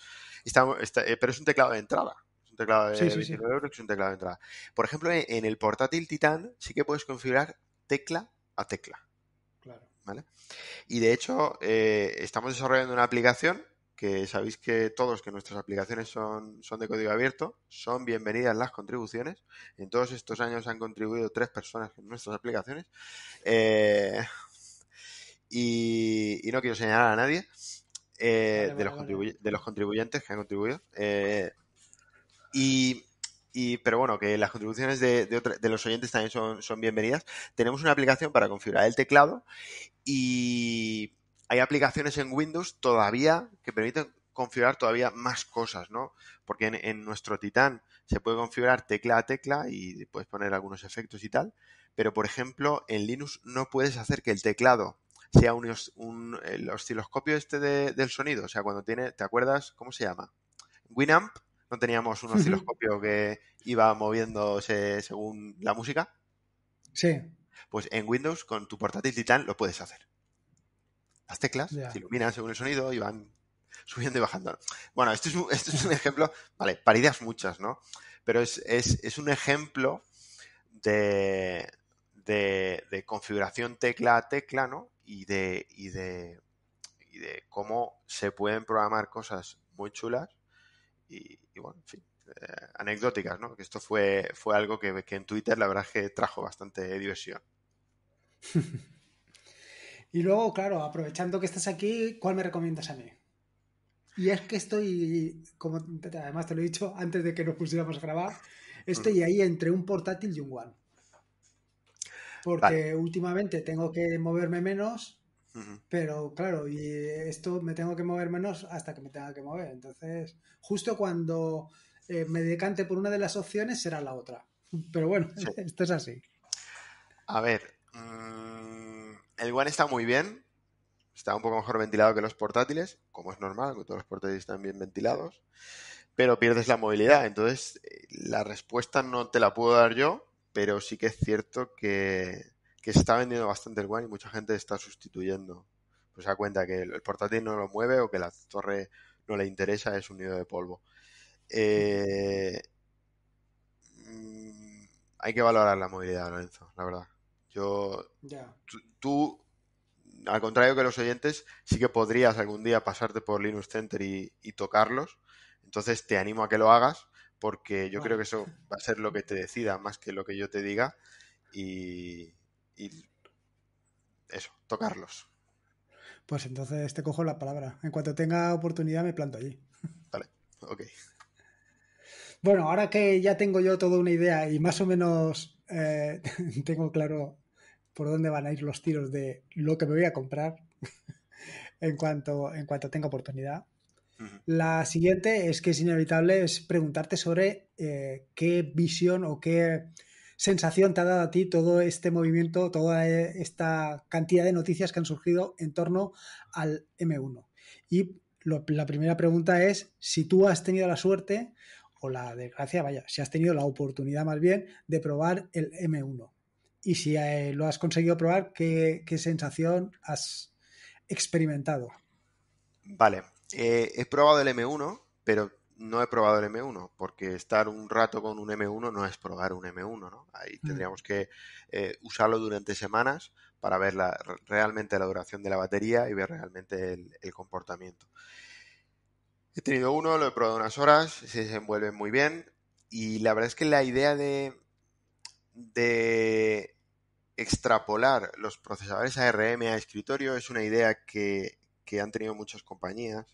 Eh, pero es un teclado de entrada. Es un teclado de 29 euros, es un teclado de entrada. Por ejemplo, en el portátil Titan sí que puedes configurar tecla a tecla. Y de hecho, eh, estamos desarrollando una aplicación que sabéis que todos que nuestras aplicaciones son, son de código abierto, son bienvenidas las contribuciones. En todos estos años han contribuido tres personas en nuestras aplicaciones. Eh, y, no quiero señalar a nadie eh, de, los de los contribuyentes que han contribuido. y y, pero bueno, que las contribuciones de, los oyentes también son, bienvenidas. Tenemos una aplicación para configurar el teclado y hay aplicaciones en Windows todavía que permiten configurar todavía más cosas, ¿no? Porque en, nuestro Titán se puede configurar tecla a tecla y puedes poner algunos efectos y tal, pero por ejemplo en Linux no puedes hacer que el teclado sea un, un el osciloscopio este de, del sonido, o sea, cuando tiene, ¿te acuerdas cómo se llama? Winamp, no teníamos un osciloscopio que iba moviéndose según la música. Sí. Pues en Windows, con tu portátil Titan, lo puedes hacer. Las teclas se iluminan según el sonido y van subiendo y bajando. Bueno, esto este es un, ejemplo, vale, para muchas, ¿no? Pero es, un ejemplo de, de, configuración tecla a tecla, ¿no? Y de, y de, y de cómo se pueden programar cosas muy chulas y, bueno, en fin, eh, anecdóticas, ¿no? Que esto fue, fue algo que, en Twitter la verdad que trajo bastante diversión. y luego, claro, aprovechando que estás aquí, ¿cuál me recomiendas a mí? Y es que estoy, como además te lo he dicho antes de que nos pusiéramos a grabar, estoy ahí entre un portátil y un One. Porque últimamente tengo que moverme menos pero claro, y esto me tengo que mover menos hasta que me tenga que mover. Entonces, justo cuando eh, me decante por una de las opciones, será la otra. Pero bueno, esto es así. A ver, mm, el One está muy bien. Está un poco mejor ventilado que los portátiles, como es normal, que todos los portátiles están bien ventilados. Pero pierdes la movilidad. Entonces, eh, la respuesta no te la puedo dar yo, pero sí que es cierto que que se está vendiendo bastante el One y mucha gente está sustituyendo. Pues se da cuenta que el portátil no lo mueve o que la torre no le interesa, es un nido de polvo. Eh, mm, hay que valorar la movilidad, Lorenzo, la verdad. Yo, tú, al contrario que los oyentes, sí que podrías algún día pasarte por Linux Center y, tocarlos. Entonces te animo a que lo hagas porque yo creo que eso va a ser lo que te decida más que lo que yo te diga. Y, y eso, tocarlos. Pues entonces te cojo la palabra. En cuanto tenga oportunidad me planto allí. Vale, ok. Bueno, ahora que ya tengo yo toda una idea y más o menos eh, tengo claro por dónde van a ir los tiros de lo que me voy a comprar en cuanto, en cuanto tenga oportunidad. La siguiente es que es inevitable es preguntarte sobre eh, qué visión o qué sensación te ha dado a ti todo este movimiento, toda eh, esta cantidad de noticias que han surgido en torno al M1? Y la primera pregunta es si tú has tenido la suerte o la desgracia, vaya, si has tenido la oportunidad más bien de probar el M1. Y si eh, lo has conseguido probar, ¿qué, sensación has experimentado? Vale, eh, he probado el M1, pero no he probado el M1, porque estar un rato con un M1 no es probar un M1, ¿no? Ahí mm. tendríamos que eh, usarlo durante semanas para ver realmente la duración de la batería y ver realmente el, comportamiento. He tenido uno, lo he probado unas horas, se desenvuelve muy bien y la verdad es que la idea de, extrapolar los procesadores ARM a escritorio es una idea que, que han tenido muchas compañías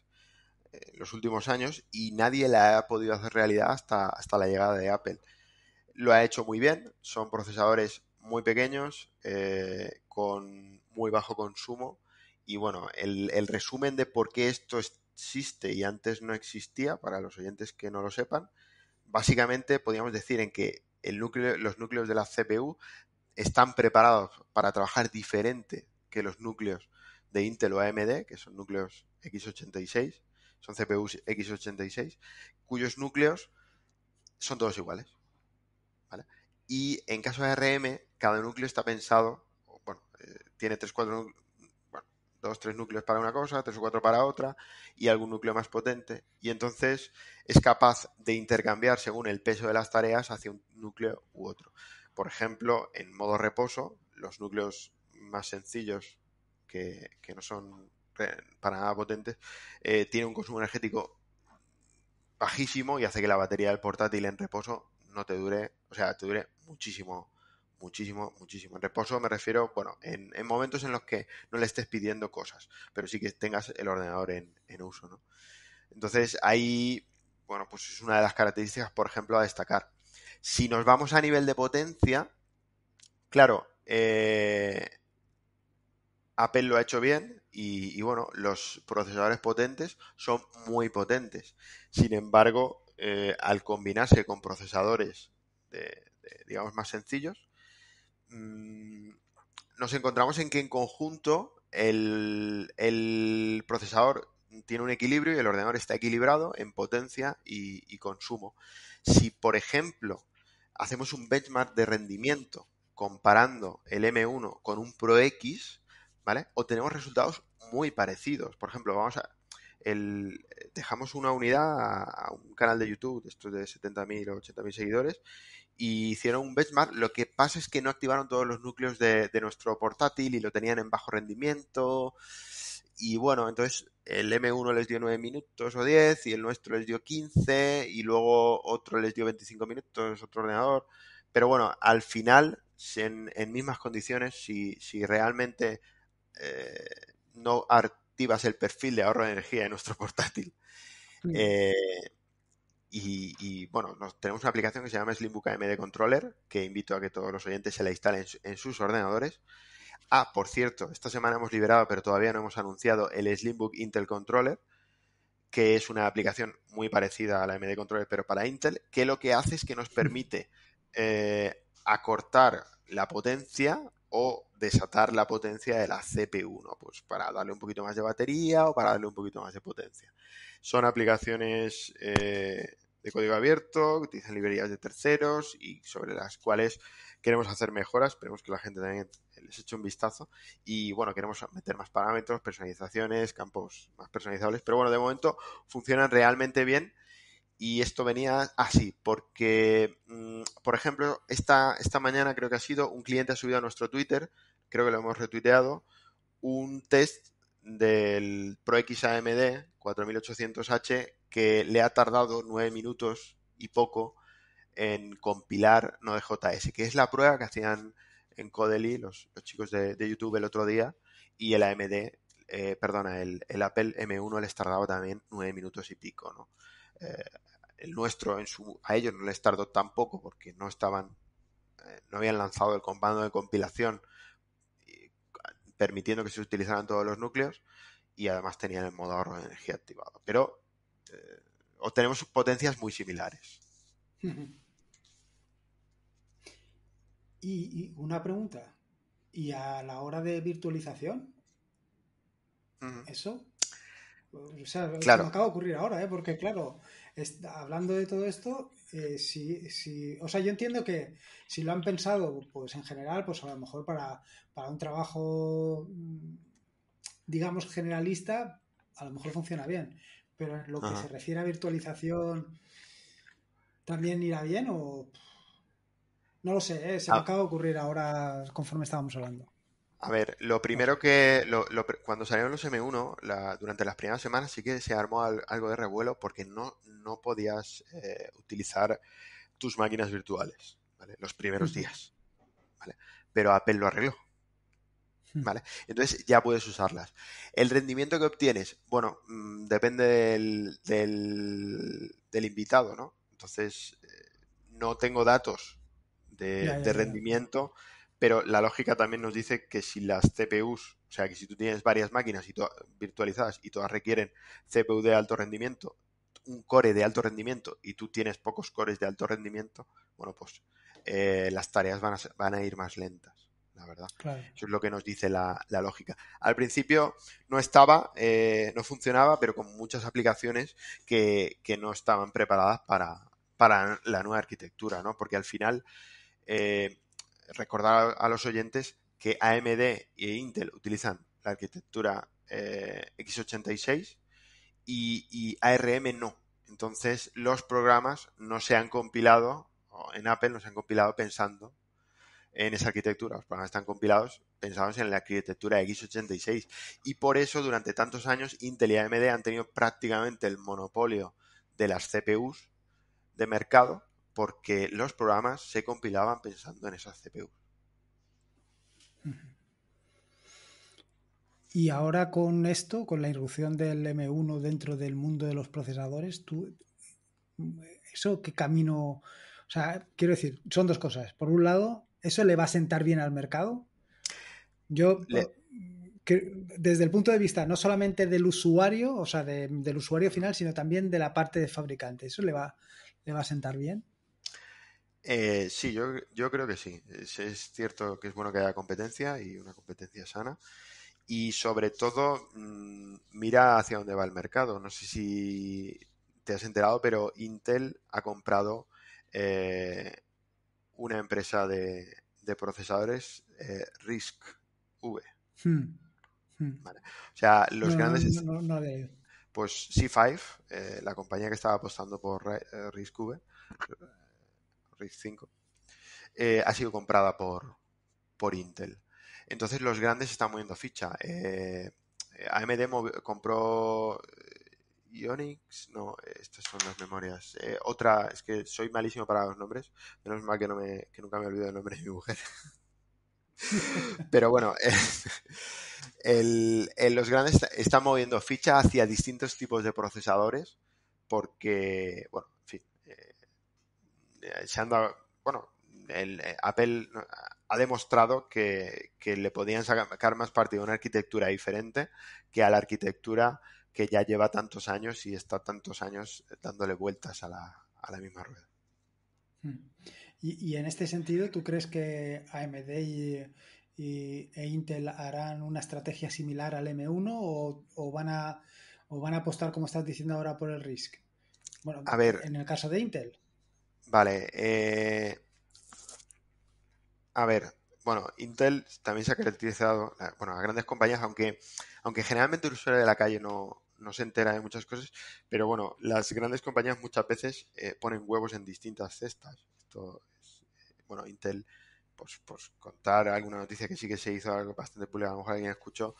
eh, los últimos años y nadie la ha podido hacer realidad hasta, hasta la llegada de Apple. Lo ha hecho muy bien, son procesadores muy pequeños, eh, con muy bajo consumo y bueno, el, resumen de por qué esto existe y antes no existía, para los oyentes que no lo sepan, básicamente podríamos decir en que el núcleo, los núcleos de la CPU están preparados para trabajar diferente que los núcleos de Intel o AMD, que son núcleos x86, son CPU x86, cuyos núcleos son todos iguales. Y en caso de RM, cada núcleo está pensado, bueno, eh, tiene 3, 4, bueno, núcleos para una cosa, tres o cuatro para otra, y algún núcleo más potente. Y entonces es capaz de intercambiar según el peso de las tareas hacia un núcleo u otro. Por ejemplo, en modo reposo, los núcleos más sencillos que, que no son para nada potentes, eh, tiene un consumo energético bajísimo y hace que la batería del portátil en reposo no te dure, o sea, te dure muchísimo, muchísimo, muchísimo. En reposo me refiero, bueno, en, momentos en los que no le estés pidiendo cosas, pero sí que tengas el ordenador en, en uso, ¿no? Entonces, ahí, bueno, pues es una de las características, por ejemplo, a destacar. Si nos vamos a nivel de potencia, claro, eh, Apple lo ha hecho bien y, bueno, los procesadores potentes son muy potentes. Sin embargo, eh, al combinarse con procesadores de, digamos más sencillos, mm, nos encontramos en que en conjunto el, procesador tiene un equilibrio y el ordenador está equilibrado en potencia y, y consumo. Si, por ejemplo, hacemos un benchmark de rendimiento comparando el M1 con un Pro X, ¿vale? O tenemos resultados muy parecidos. Por ejemplo, vamos a. dejamos una unidad a, un canal de YouTube de estos de 70.000 o 80.000 seguidores y hicieron un benchmark. Lo que pasa es que no activaron todos los núcleos de, nuestro portátil y lo tenían en bajo rendimiento. Y bueno, entonces el M1 les dio 9 minutos o 10 y el nuestro les dio 15 y luego otro les dio 25 minutos, otro ordenador. Pero bueno, al final, en, mismas condiciones, si, si realmente eh, no activas el perfil de ahorro de energía de nuestro portátil. Eh, y, bueno, nos, tenemos una aplicación que se llama Slimbook AMD Controller, que invito a que todos los oyentes se la instalen en sus ordenadores. Ah, por cierto, esta semana hemos liberado, pero todavía no hemos anunciado, el Slimbook Intel Controller, que es una aplicación muy parecida a la AMD Controller, pero para Intel, que lo que hace es que nos permite eh, acortar la potencia o desatar la potencia de la CP1, pues para darle un poquito más de batería o para darle un poquito más de potencia. Son aplicaciones eh, de código abierto, que utilizan librerías de terceros y sobre las cuales queremos hacer mejoras. Esperemos que la gente también les eche un vistazo. Y bueno, queremos meter más parámetros, personalizaciones, campos más personalizables. Pero bueno, de momento funcionan realmente bien y esto venía así, porque, mm, por ejemplo, esta, esta mañana creo que ha sido, un cliente ha subido a nuestro Twitter, creo que lo hemos retuiteado, un test del ProX AMD 4800H que le ha tardado nueve minutos y poco en compilar JS, que es la prueba que hacían en Codely los, los chicos de, YouTube el otro día y el AMD, eh, perdona, el, Apple M1 les tardaba también nueve minutos y pico, ¿no? Eh, el nuestro en su, a ellos no les tardó tampoco porque no estaban, eh, no habían lanzado el comando de compilación ah, permitiendo que se utilizaran todos los núcleos y además tenían el modo ahorro de energía activado. Pero eh, obtenemos potencias muy similares. Y, una pregunta, ¿y a la hora de virtualización? ¿Eso? claro. acaba de ocurrir ahora, ¿eh? porque claro, hablando de todo esto, eh, si, o sea, yo entiendo que si lo han pensado, pues en general, pues a lo mejor para, un trabajo, mm, digamos, generalista, a lo mejor funciona bien. Pero lo que se refiere a virtualización, ¿también irá bien o...? No lo sé, ¿eh? se me ah. acaba de ocurrir ahora conforme estábamos hablando. A ver, lo primero que cuando salieron los M1, durante las primeras semanas sí que se armó algo de revuelo porque no, no podías eh, utilizar tus máquinas virtuales, ¿vale? Los primeros días, ¿vale? Pero Apple lo arregló, hmm. ¿vale? Entonces ya puedes usarlas. ¿El rendimiento que obtienes? Bueno, mm, depende del, del, invitado, ¿no? Entonces, eh, no tengo datos de, rendimiento pero la lógica también nos dice que si las CPUs, o sea, que si tú tienes varias máquinas y virtualizadas y todas requieren CPU de alto rendimiento, un core de alto rendimiento y tú tienes pocos cores de alto rendimiento, bueno, pues eh, las tareas van a, ir más lentas, la verdad. Eso es lo que nos dice la, lógica. Al principio no estaba, eh, no funcionaba, pero con muchas aplicaciones que, no estaban preparadas para, la nueva arquitectura, ¿no? Porque al final... Eh, recordar a los oyentes que AMD e Intel utilizan la arquitectura eh, x86 y, y, ARM no. Entonces los programas no se han compilado, en Apple no se han compilado pensando en esa arquitectura. Los programas están compilados pensados en la arquitectura x86. Y por eso durante tantos años Intel y AMD han tenido prácticamente el monopolio de las CPUs de mercado porque los programas se compilaban pensando en esas CPU Y ahora con esto, con la irrupción del M1 dentro del mundo de los procesadores, tú, ¿eso qué camino? O sea, quiero decir, son dos cosas. Por un lado, ¿eso le va a sentar bien al mercado? Yo, desde el punto de vista no solamente del usuario, o sea, del usuario final, sino también de la parte de fabricante, ¿eso le va, le va a sentar bien? Eh, sí, yo, yo, creo que sí. Es, cierto que es bueno que haya competencia y una competencia sana. Y sobre todo, mm, mira hacia dónde va el mercado. No sé si te has enterado, pero Intel ha comprado eh, una empresa de, procesadores, eh, RISC V. Hmm. Hmm. O sea, los grandes. pues C5, eh, la compañía que estaba apostando por RISC V 5, eh, ha sido comprada por, por Intel. Entonces los grandes están moviendo ficha. Eh, eh, AMD compró Ionix, no, estas son las memorias. otra, es que soy malísimo para los nombres, menos mal que, nunca me olvido el nombre de mi mujer. Pero bueno, los grandes están moviendo ficha hacia distintos tipos de procesadores porque, bueno, eh, se bueno, el, eh, Apple ha demostrado que, le podían sacar más partido a una arquitectura diferente que a la arquitectura que ya lleva tantos años y está tantos años dándole vueltas a la, a la misma rueda. Hmm. Y, en este sentido, ¿tú crees que AMD y, e Intel harán una estrategia similar al M1 o, van a, o van a apostar, como estás diciendo ahora, por el RISC? Bueno, a ver, en el caso de Intel. Vale. Eh, a ver, bueno, Intel también se ha caracterizado, bueno, a grandes compañías, aunque, aunque generalmente el usuario de la calle no, no se entera de muchas cosas, pero bueno, las grandes compañías muchas veces eh, ponen huevos en distintas cestas. Esto es, eh, bueno, Intel, pues, pues, contar alguna noticia que sí que se hizo algo bastante público, a lo mejor alguien escuchó,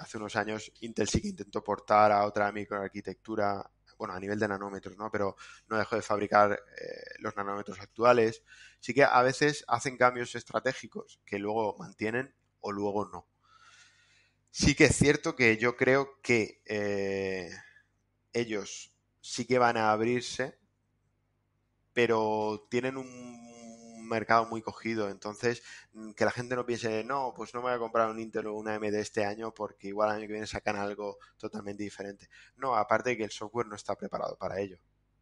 hace unos años Intel sí que intentó portar a otra microarquitectura bueno, a nivel de nanómetros, ¿no? Pero no dejo de fabricar eh, los nanómetros actuales. Sí que a veces hacen cambios estratégicos que luego mantienen o luego no. Sí que es cierto que yo creo que eh, ellos sí que van a abrirse, pero tienen un mercado muy cogido. Entonces, mm, que la gente no piense, no, pues no voy a comprar un Intel o una AMD este año porque igual el año que viene sacan algo totalmente diferente. No, aparte que el software no está preparado para ello.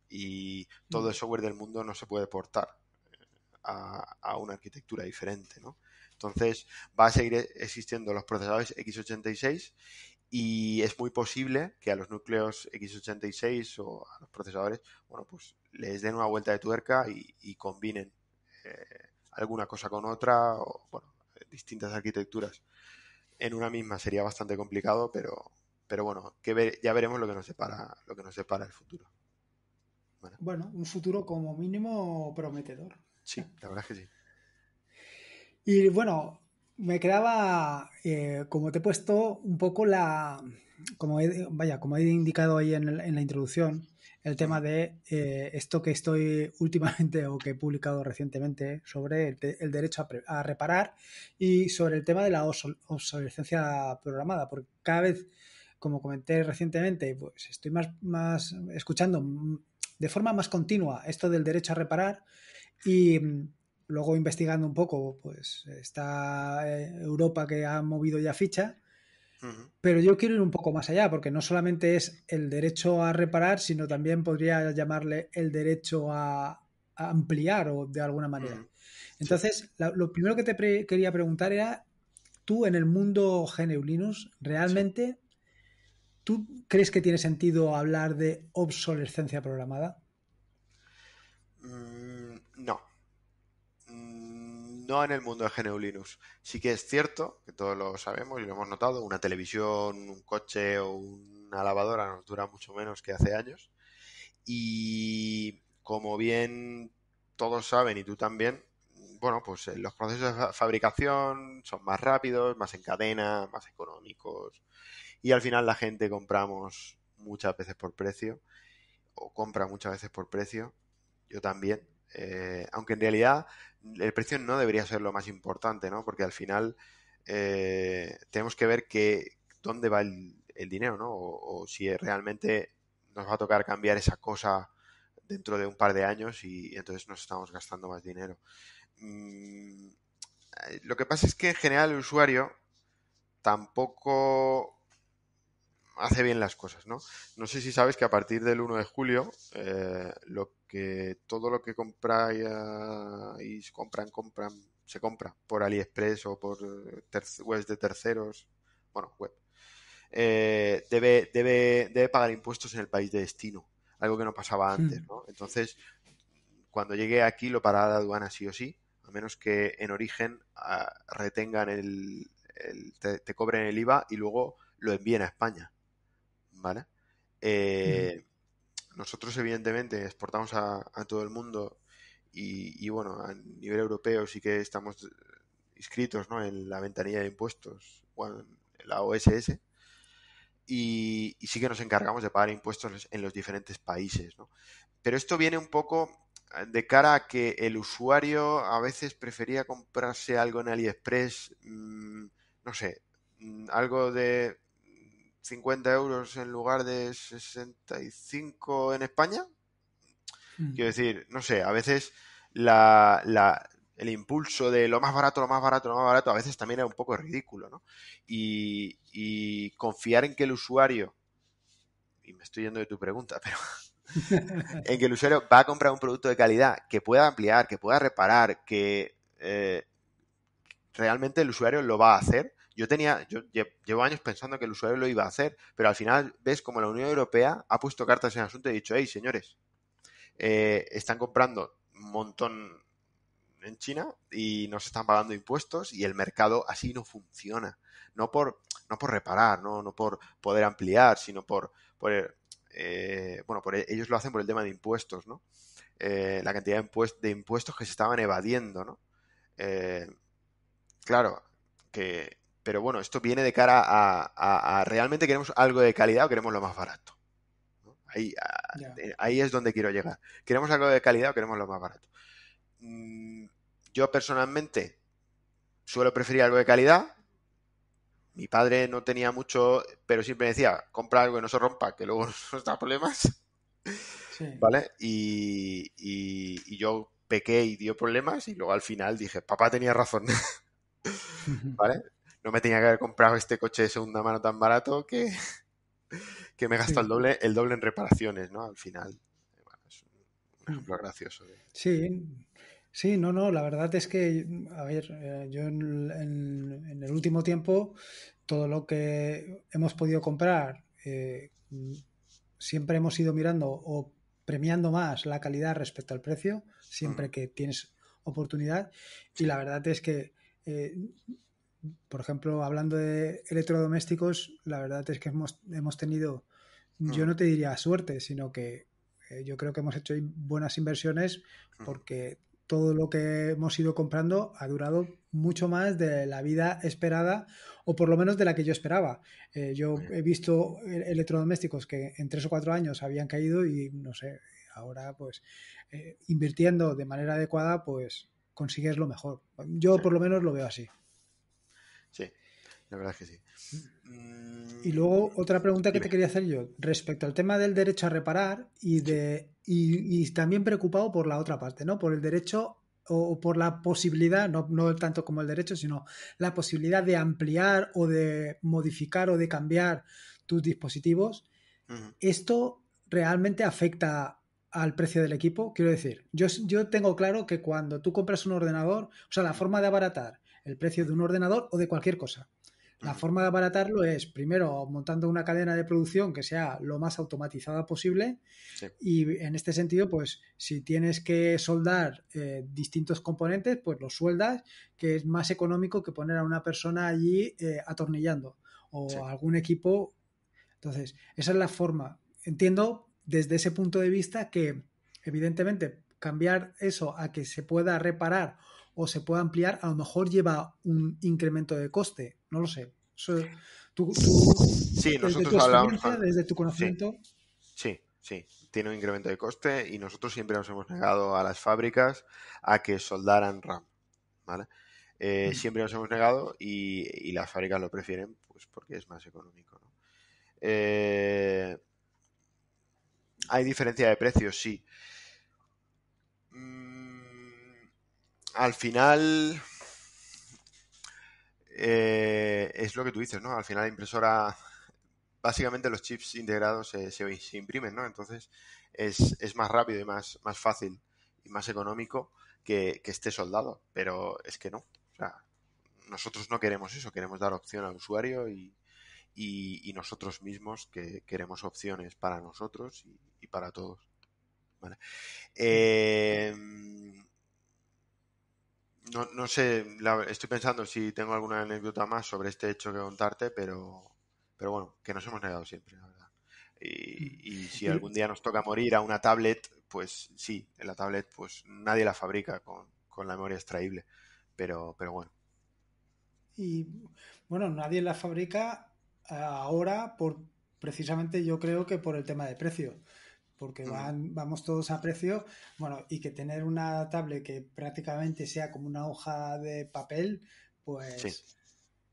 Y todo el mm. software del mundo no se puede portar eh, a, una arquitectura diferente, ¿no? Entonces, va a seguir existiendo los procesadores x86 y es muy posible que a los núcleos x86 o a los procesadores, bueno, pues les den una vuelta de tuerca y combinen eh, alguna cosa con otra, o bueno, eh, distintas arquitecturas en una misma sería bastante complicado, pero, pero bueno, que ya veremos lo que nos separa, lo que nos separa el futuro. Bueno. un futuro como mínimo prometedor. Sí, la verdad es que sí. Y bueno, me quedaba, eh, como te he puesto, un poco la, como he, vaya, como he indicado ahí en la introducción, el tema de eh, esto que estoy últimamente o que he publicado recientemente sobre el, derecho a, reparar y sobre el tema de la obsolescencia programada, porque cada vez, como comenté recientemente, pues estoy más, más escuchando de forma más continua esto del derecho a reparar y mm, luego investigando un poco, pues está eh, Europa que ha movido ya ficha pero yo quiero ir un poco más allá, porque no solamente es el derecho a reparar, sino también podría llamarle el derecho a, ampliar o de alguna manera. Entonces, lo primero que te quería preguntar era, tú en el mundo GNU ¿realmente tú crees que tiene sentido hablar de obsolescencia programada? Mm, no en el mundo de GNU Linux. Sí que es cierto, que todos lo sabemos y lo hemos notado, una televisión, un coche o una lavadora nos dura mucho menos que hace años. Y como bien todos saben y tú también, bueno, pues eh, los procesos de fabricación son más rápidos, más en cadena, más económicos. Y al final la gente compramos muchas veces por precio, o compra muchas veces por precio, yo también eh, aunque en realidad el precio no debería ser lo más importante, ¿no? Porque al final eh, tenemos que ver que dónde va el, dinero, ¿no? O, si realmente nos va a tocar cambiar esa cosa dentro de un par de años y, entonces nos estamos gastando más dinero. Mm, eh, lo que pasa es que en general el usuario tampoco hace bien las cosas, ¿no? No sé si sabes que a partir del 1 de julio, eh, lo que todo lo que compráis, compran, compran, se compra por AliExpress o por eh, webs de terceros, bueno, web, eh, debe, pagar impuestos en el país de destino, algo que no pasaba hmm. antes, ¿no? Entonces, cuando llegue aquí lo parará la aduana sí o sí, a menos que en origen ah, retengan el, te cobren el IVA y luego lo envíen a España. ¿vale? Eh, nosotros, evidentemente, exportamos a, todo el mundo y, bueno, a nivel europeo sí que estamos eh, inscritos en la ventanilla de impuestos, o en la OSS, y, sí que nos encargamos de pagar impuestos en los diferentes países. Pero esto viene un poco eh, de cara a que el usuario a veces prefería comprarse algo en AliExpress, mm, no sé, mm, algo de 50 euros en lugar de 65 en España. Mm. Quiero decir, no sé, a veces el impulso de lo más barato, lo más barato, lo más barato, a veces también es un poco ridículo, ¿no? Y, confiar en que el usuario, y me estoy yendo de tu pregunta, pero en que el usuario va a comprar un producto de calidad que pueda ampliar, que pueda reparar, que eh, realmente el usuario lo va a hacer yo tenía, yo llevo años pensando que el usuario lo iba a hacer, pero al final ves como la Unión Europea ha puesto cartas en el asunto y ha dicho, hey, señores, eh, están comprando un montón en China y no se están pagando impuestos y el mercado así no funciona. No por, no por reparar, no, por poder ampliar, sino por, por eh, bueno, por, e-, ellos lo hacen por el tema de impuestos, ¿no? Eh, la cantidad de, impuestos, que se estaban evadiendo, ¿no? claro, que pero bueno, esto viene de cara a, realmente queremos algo de calidad o queremos lo más barato. Eh, ahí, es donde quiero llegar. ¿Queremos algo de calidad o queremos lo más barato? Mm, yo personalmente suelo preferir algo de calidad. Mi padre no tenía mucho, pero siempre decía, compra algo que no se rompa, que luego nos da problemas. ¿Vale? Y, yo peque y dio problemas y luego al final dije, papá tenía razón. ¿Vale? no me tenía que haber comprado este coche de segunda mano tan barato que, que me gasto el, doble, el doble en reparaciones, ¿no? Al final. es un ejemplo gracioso. Sí, sí, no, no, la verdad es que, a ver, eh, yo en, el último tiempo, todo lo que hemos podido comprar, eh, siempre hemos ido mirando o premiando más la calidad respecto al precio, siempre mm. que tienes oportunidad. Y la verdad es que eh, por ejemplo, hablando de electrodomésticos, la verdad es que hemos, tenido, yo mm. no te diría suerte, sino que eh, yo creo que hemos hecho buenas inversiones mm. porque todo lo que hemos ido comprando ha durado mucho más de la vida esperada o por lo menos de la que yo esperaba. Eh, yo he visto e-, electrodomésticos que en tres o cuatro años habían caído y no sé, ahora pues eh, invirtiendo de manera adecuada pues consigues lo mejor. Yo por lo menos lo veo así. Sí, la verdad es que sí. Y luego otra pregunta que te quería hacer yo, respecto al tema del derecho a reparar y de y, también preocupado por la otra parte, ¿no? Por el derecho o por la posibilidad, no, no, tanto como el derecho, sino la posibilidad de ampliar o de modificar o de cambiar tus dispositivos, esto realmente afecta al precio del equipo. Quiero decir, yo, yo tengo claro que cuando tú compras un ordenador, o sea, la forma de abaratar el precio de un ordenador o de cualquier cosa. La forma de abaratarlo es primero montando una cadena de producción que sea lo más automatizada posible y en este sentido, pues si tienes que soldar eh, distintos componentes, pues los sueldas, que es más económico que poner a una persona allí eh, atornillando o algún equipo. Entonces, esa es la forma. Entiendo desde ese punto de vista que evidentemente cambiar eso a que se pueda reparar o se puede ampliar, a lo mejor lleva un incremento de coste, no lo sé. sí, nosotros desde tu hablamos. tu conocimiento. sí. sí. tiene un incremento de coste y nosotros siempre nos hemos negado a las fábricas a que soldaran RAM. ¿vale? Eh, mm. Siempre nos hemos negado y, y, las fábricas lo prefieren pues porque es más económico. Eh, ¿Hay diferencia de precios? Sí. al final eh, es lo que tú dices, ¿no? Al final la impresora, básicamente los chips integrados se, imprimen, ¿no? Entonces es, más rápido y más, fácil y más económico que, esté soldado, pero es que no. O sea, nosotros no queremos eso, queremos dar opción al usuario y, nosotros mismos que queremos opciones para nosotros y, para todos. ¿Vale? Eh, no, no sé, estoy pensando si tengo alguna anécdota más sobre este hecho que contarte, pero, pero bueno, que nos hemos negado siempre, la verdad. Y, y si algún día nos toca morir a una tablet, pues sí, en la tablet pues nadie la fabrica con, la memoria extraíble, pero, pero bueno. Y bueno, nadie la fabrica ahora por precisamente yo creo que por el tema de precio porque van, vamos todos a precio. Bueno, y que tener una tablet que prácticamente sea como una hoja de papel, pues...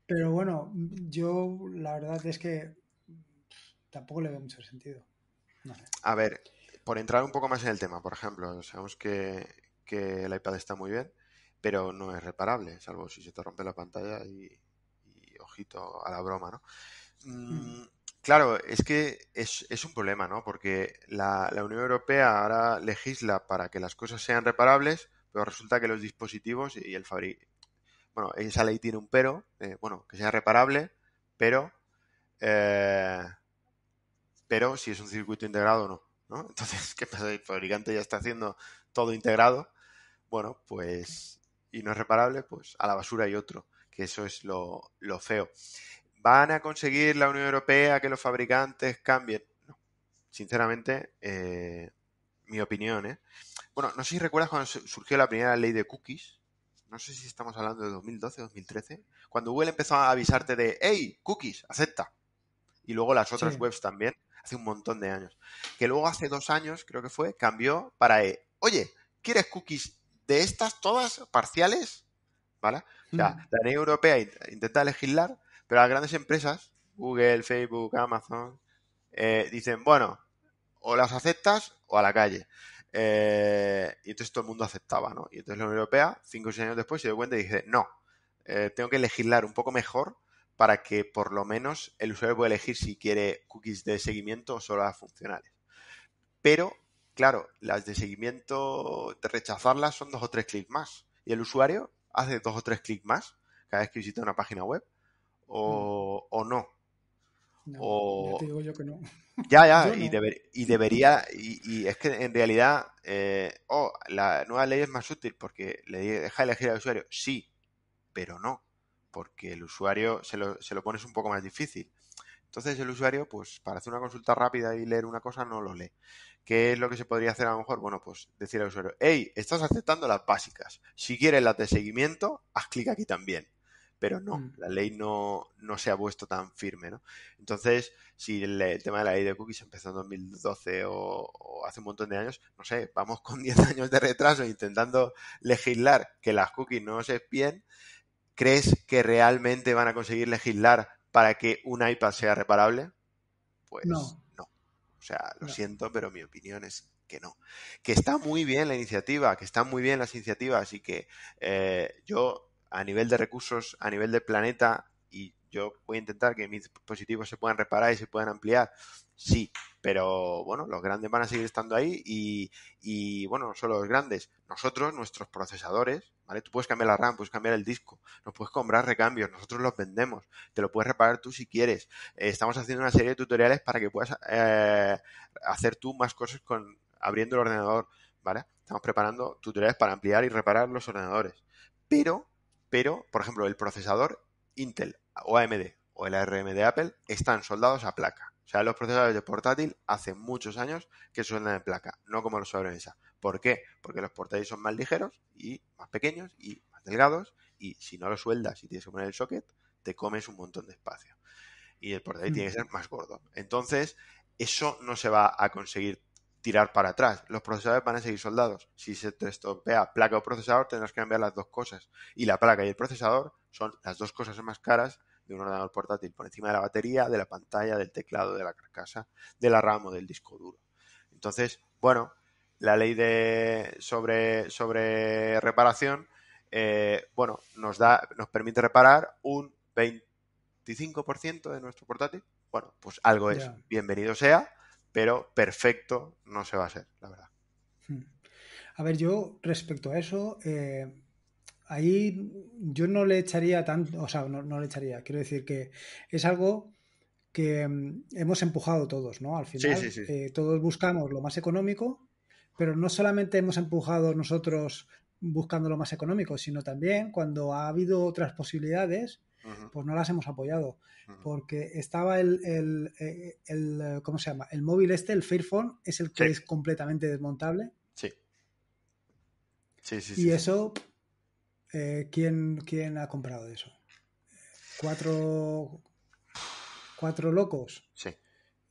Pero bueno, yo la verdad es que tampoco le veo mucho sentido. A ver, por entrar un poco más en el tema, por ejemplo, sabemos que, que el iPad está muy bien, pero no es reparable, salvo si se te rompe la pantalla y, ojito a la broma, ¿no? Mm. Mm, Claro, es que es, un problema, ¿no? Porque la, la, Unión Europea ahora legisla para que las cosas sean reparables, pero resulta que los dispositivos y el fabricante... Bueno, esa ley tiene un pero, eh, bueno, que sea reparable, pero... Eh, pero si es un circuito integrado o no, ¿no? Entonces, ¿qué pasa? El fabricante ya está haciendo todo integrado, bueno, pues... Y no es reparable, pues a la basura y otro, que eso es lo, lo feo. ¿Van a conseguir la Unión Europea que los fabricantes cambien? Sinceramente, eh, mi opinión, ¿eh? Bueno, no sé si recuerdas cuando surgió la primera ley de cookies. No sé si estamos hablando de 2012, 2013. Cuando Google empezó a avisarte de, hey, cookies, acepta. Y luego las otras webs también, hace un montón de años. Que luego hace dos años, creo que fue, cambió para, eh, oye, ¿quieres cookies de estas todas parciales? ¿Vale? Mm. la Unión europea intenta legislar pero las grandes empresas, Google, Facebook, Amazon, eh, dicen, bueno, o las aceptas o a la calle. Eh, y entonces todo el mundo aceptaba, ¿no? Y entonces la Unión Europea, cinco o seis años después, se dio cuenta y dice, no, eh, tengo que legislar un poco mejor para que por lo menos el usuario pueda elegir si quiere cookies de seguimiento o solo las funcionales. Pero, claro, las de seguimiento, de rechazarlas son dos o tres clics más. Y el usuario hace dos o tres clics más cada vez que visita una página web Mm. o, no. o... Ya te digo yo que no. Ya, ya, y, y, debería, y, es que en realidad, eh, oh, la nueva ley es más útil porque le deja elegir al usuario. Sí, pero no, porque el usuario se lo, se lo pones un poco más difícil. Entonces el usuario, pues para hacer una consulta rápida y leer una cosa, no lo lee. ¿Qué es lo que se podría hacer a lo mejor? Bueno, pues decir al usuario, hey, estás aceptando las básicas. Si quieres las de seguimiento, haz clic aquí también pero no, mm. la ley no, se ha puesto tan firme, Entonces, si el, tema de la ley de cookies empezó en 2012 o, hace un montón de años, no sé, vamos con 10 años de retraso intentando legislar que las cookies no se espien, ¿crees que realmente van a conseguir legislar para que un iPad sea reparable? Pues no. O sea, lo siento, pero mi opinión es que no. Que está muy bien la iniciativa, que están muy bien las iniciativas y que eh, yo a nivel de recursos, a nivel de planeta, y yo voy a intentar que mis dispositivos se puedan reparar y se puedan ampliar, sí, pero bueno, los grandes van a seguir estando ahí y, bueno, no solo los grandes, nosotros, nuestros procesadores, ¿vale? Tú puedes cambiar la RAM, puedes cambiar el disco, nos puedes comprar recambios, nosotros los vendemos, te lo puedes reparar tú si quieres. Eh, estamos haciendo una serie de tutoriales para que puedas eh, hacer tú más cosas con abriendo el ordenador, ¿vale? Estamos preparando tutoriales para ampliar y reparar los ordenadores. Pero pero, por ejemplo, el procesador Intel o AMD o el ARM de Apple están soldados a placa. O sea, los procesadores de portátil hace muchos años que sueldan en placa, no como los sobremesa. ¿Por qué? Porque los portátiles son más ligeros y más pequeños y más delgados y si no los sueldas y tienes que poner el socket, te comes un montón de espacio. Y el portátil mm. tiene que ser más gordo. Entonces, eso no se va a conseguir tirar para atrás. Los procesadores van a seguir soldados. Si se te estompea placa o procesador, tendrás que cambiar las dos cosas. Y la placa y el procesador son las dos cosas más caras de un ordenador portátil, por encima de la batería, de la pantalla, del teclado, de la carcasa, de la RAM o del disco duro. Entonces, bueno, la ley de sobre, sobre reparación, eh, bueno, nos da, nos permite reparar un 25% de nuestro portátil. Bueno, pues algo es, bienvenido sea pero perfecto no se va a ser, la verdad. Hmm. A ver, yo respecto a eso, eh, ahí yo no le echaría tanto, o sea, no, le echaría, quiero decir que es algo que mm, hemos empujado todos, ¿no? Al final, eh, todos buscamos lo más económico, pero no solamente hemos empujado nosotros buscando lo más económico, sino también cuando ha habido otras posibilidades, pues no las hemos apoyado. Porque estaba el, eh, eh, ¿cómo se llama? El móvil este, el Fairphone, es el que es completamente desmontable. Sí. Sí, sí, sí. Y eso, eh, ¿quién, ha comprado eso? Cuatro, cuatro locos. Sí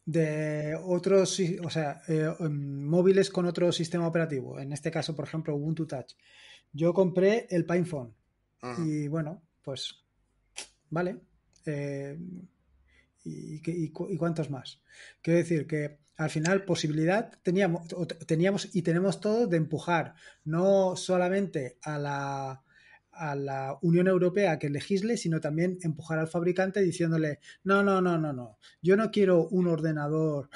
de otros, o sea, em, móviles con otro sistema operativo. En este caso, por ejemplo, Ubuntu Touch. Yo compré el PinePhone. Y bueno, pues ¿vale? Eh, y, cuántos más. Quiero decir que al final posibilidad teníamos, teníamos y tenemos todos de empujar, no solamente a la, a la Unión Europea que legisle, sino también empujar al fabricante diciéndole, no, no, no, no, no, yo no quiero un ordenador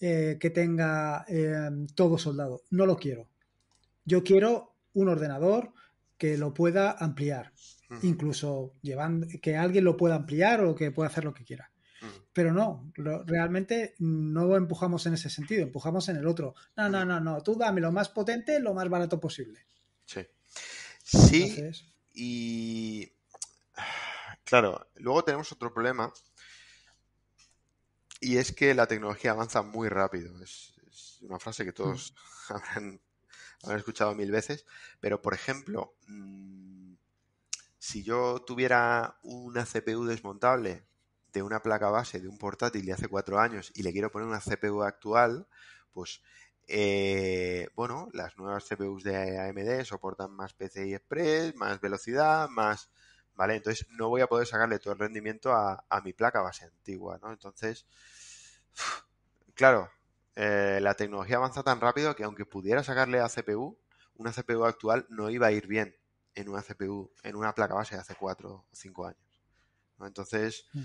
eh, que tenga eh, todo soldado, no lo quiero. Yo quiero un ordenador que lo pueda ampliar, incluso llevando, que alguien lo pueda ampliar o que pueda hacer lo que quiera. Pero no, realmente no empujamos en ese sentido, empujamos en el otro. No, no, no, no, tú dame lo más potente, lo más barato posible. Sí. Sí. Y claro, luego tenemos otro problema y es que la tecnología avanza muy rápido. Es, una frase que todos mm. hablan he escuchado mil veces, pero por ejemplo, mm, si yo tuviera una CPU desmontable de una placa base de un portátil de hace cuatro años y le quiero poner una CPU actual, pues eh, bueno, las nuevas CPUs de AMD soportan más PCI Express, más velocidad, más... ¿Vale? Entonces no voy a poder sacarle todo el rendimiento a, a mi placa base antigua, ¿no? Entonces, claro, eh, la tecnología avanza tan rápido que aunque pudiera sacarle a CPU, una CPU actual no iba a ir bien en una CPU, en una placa base de hace cuatro o cinco años. Entonces, mm.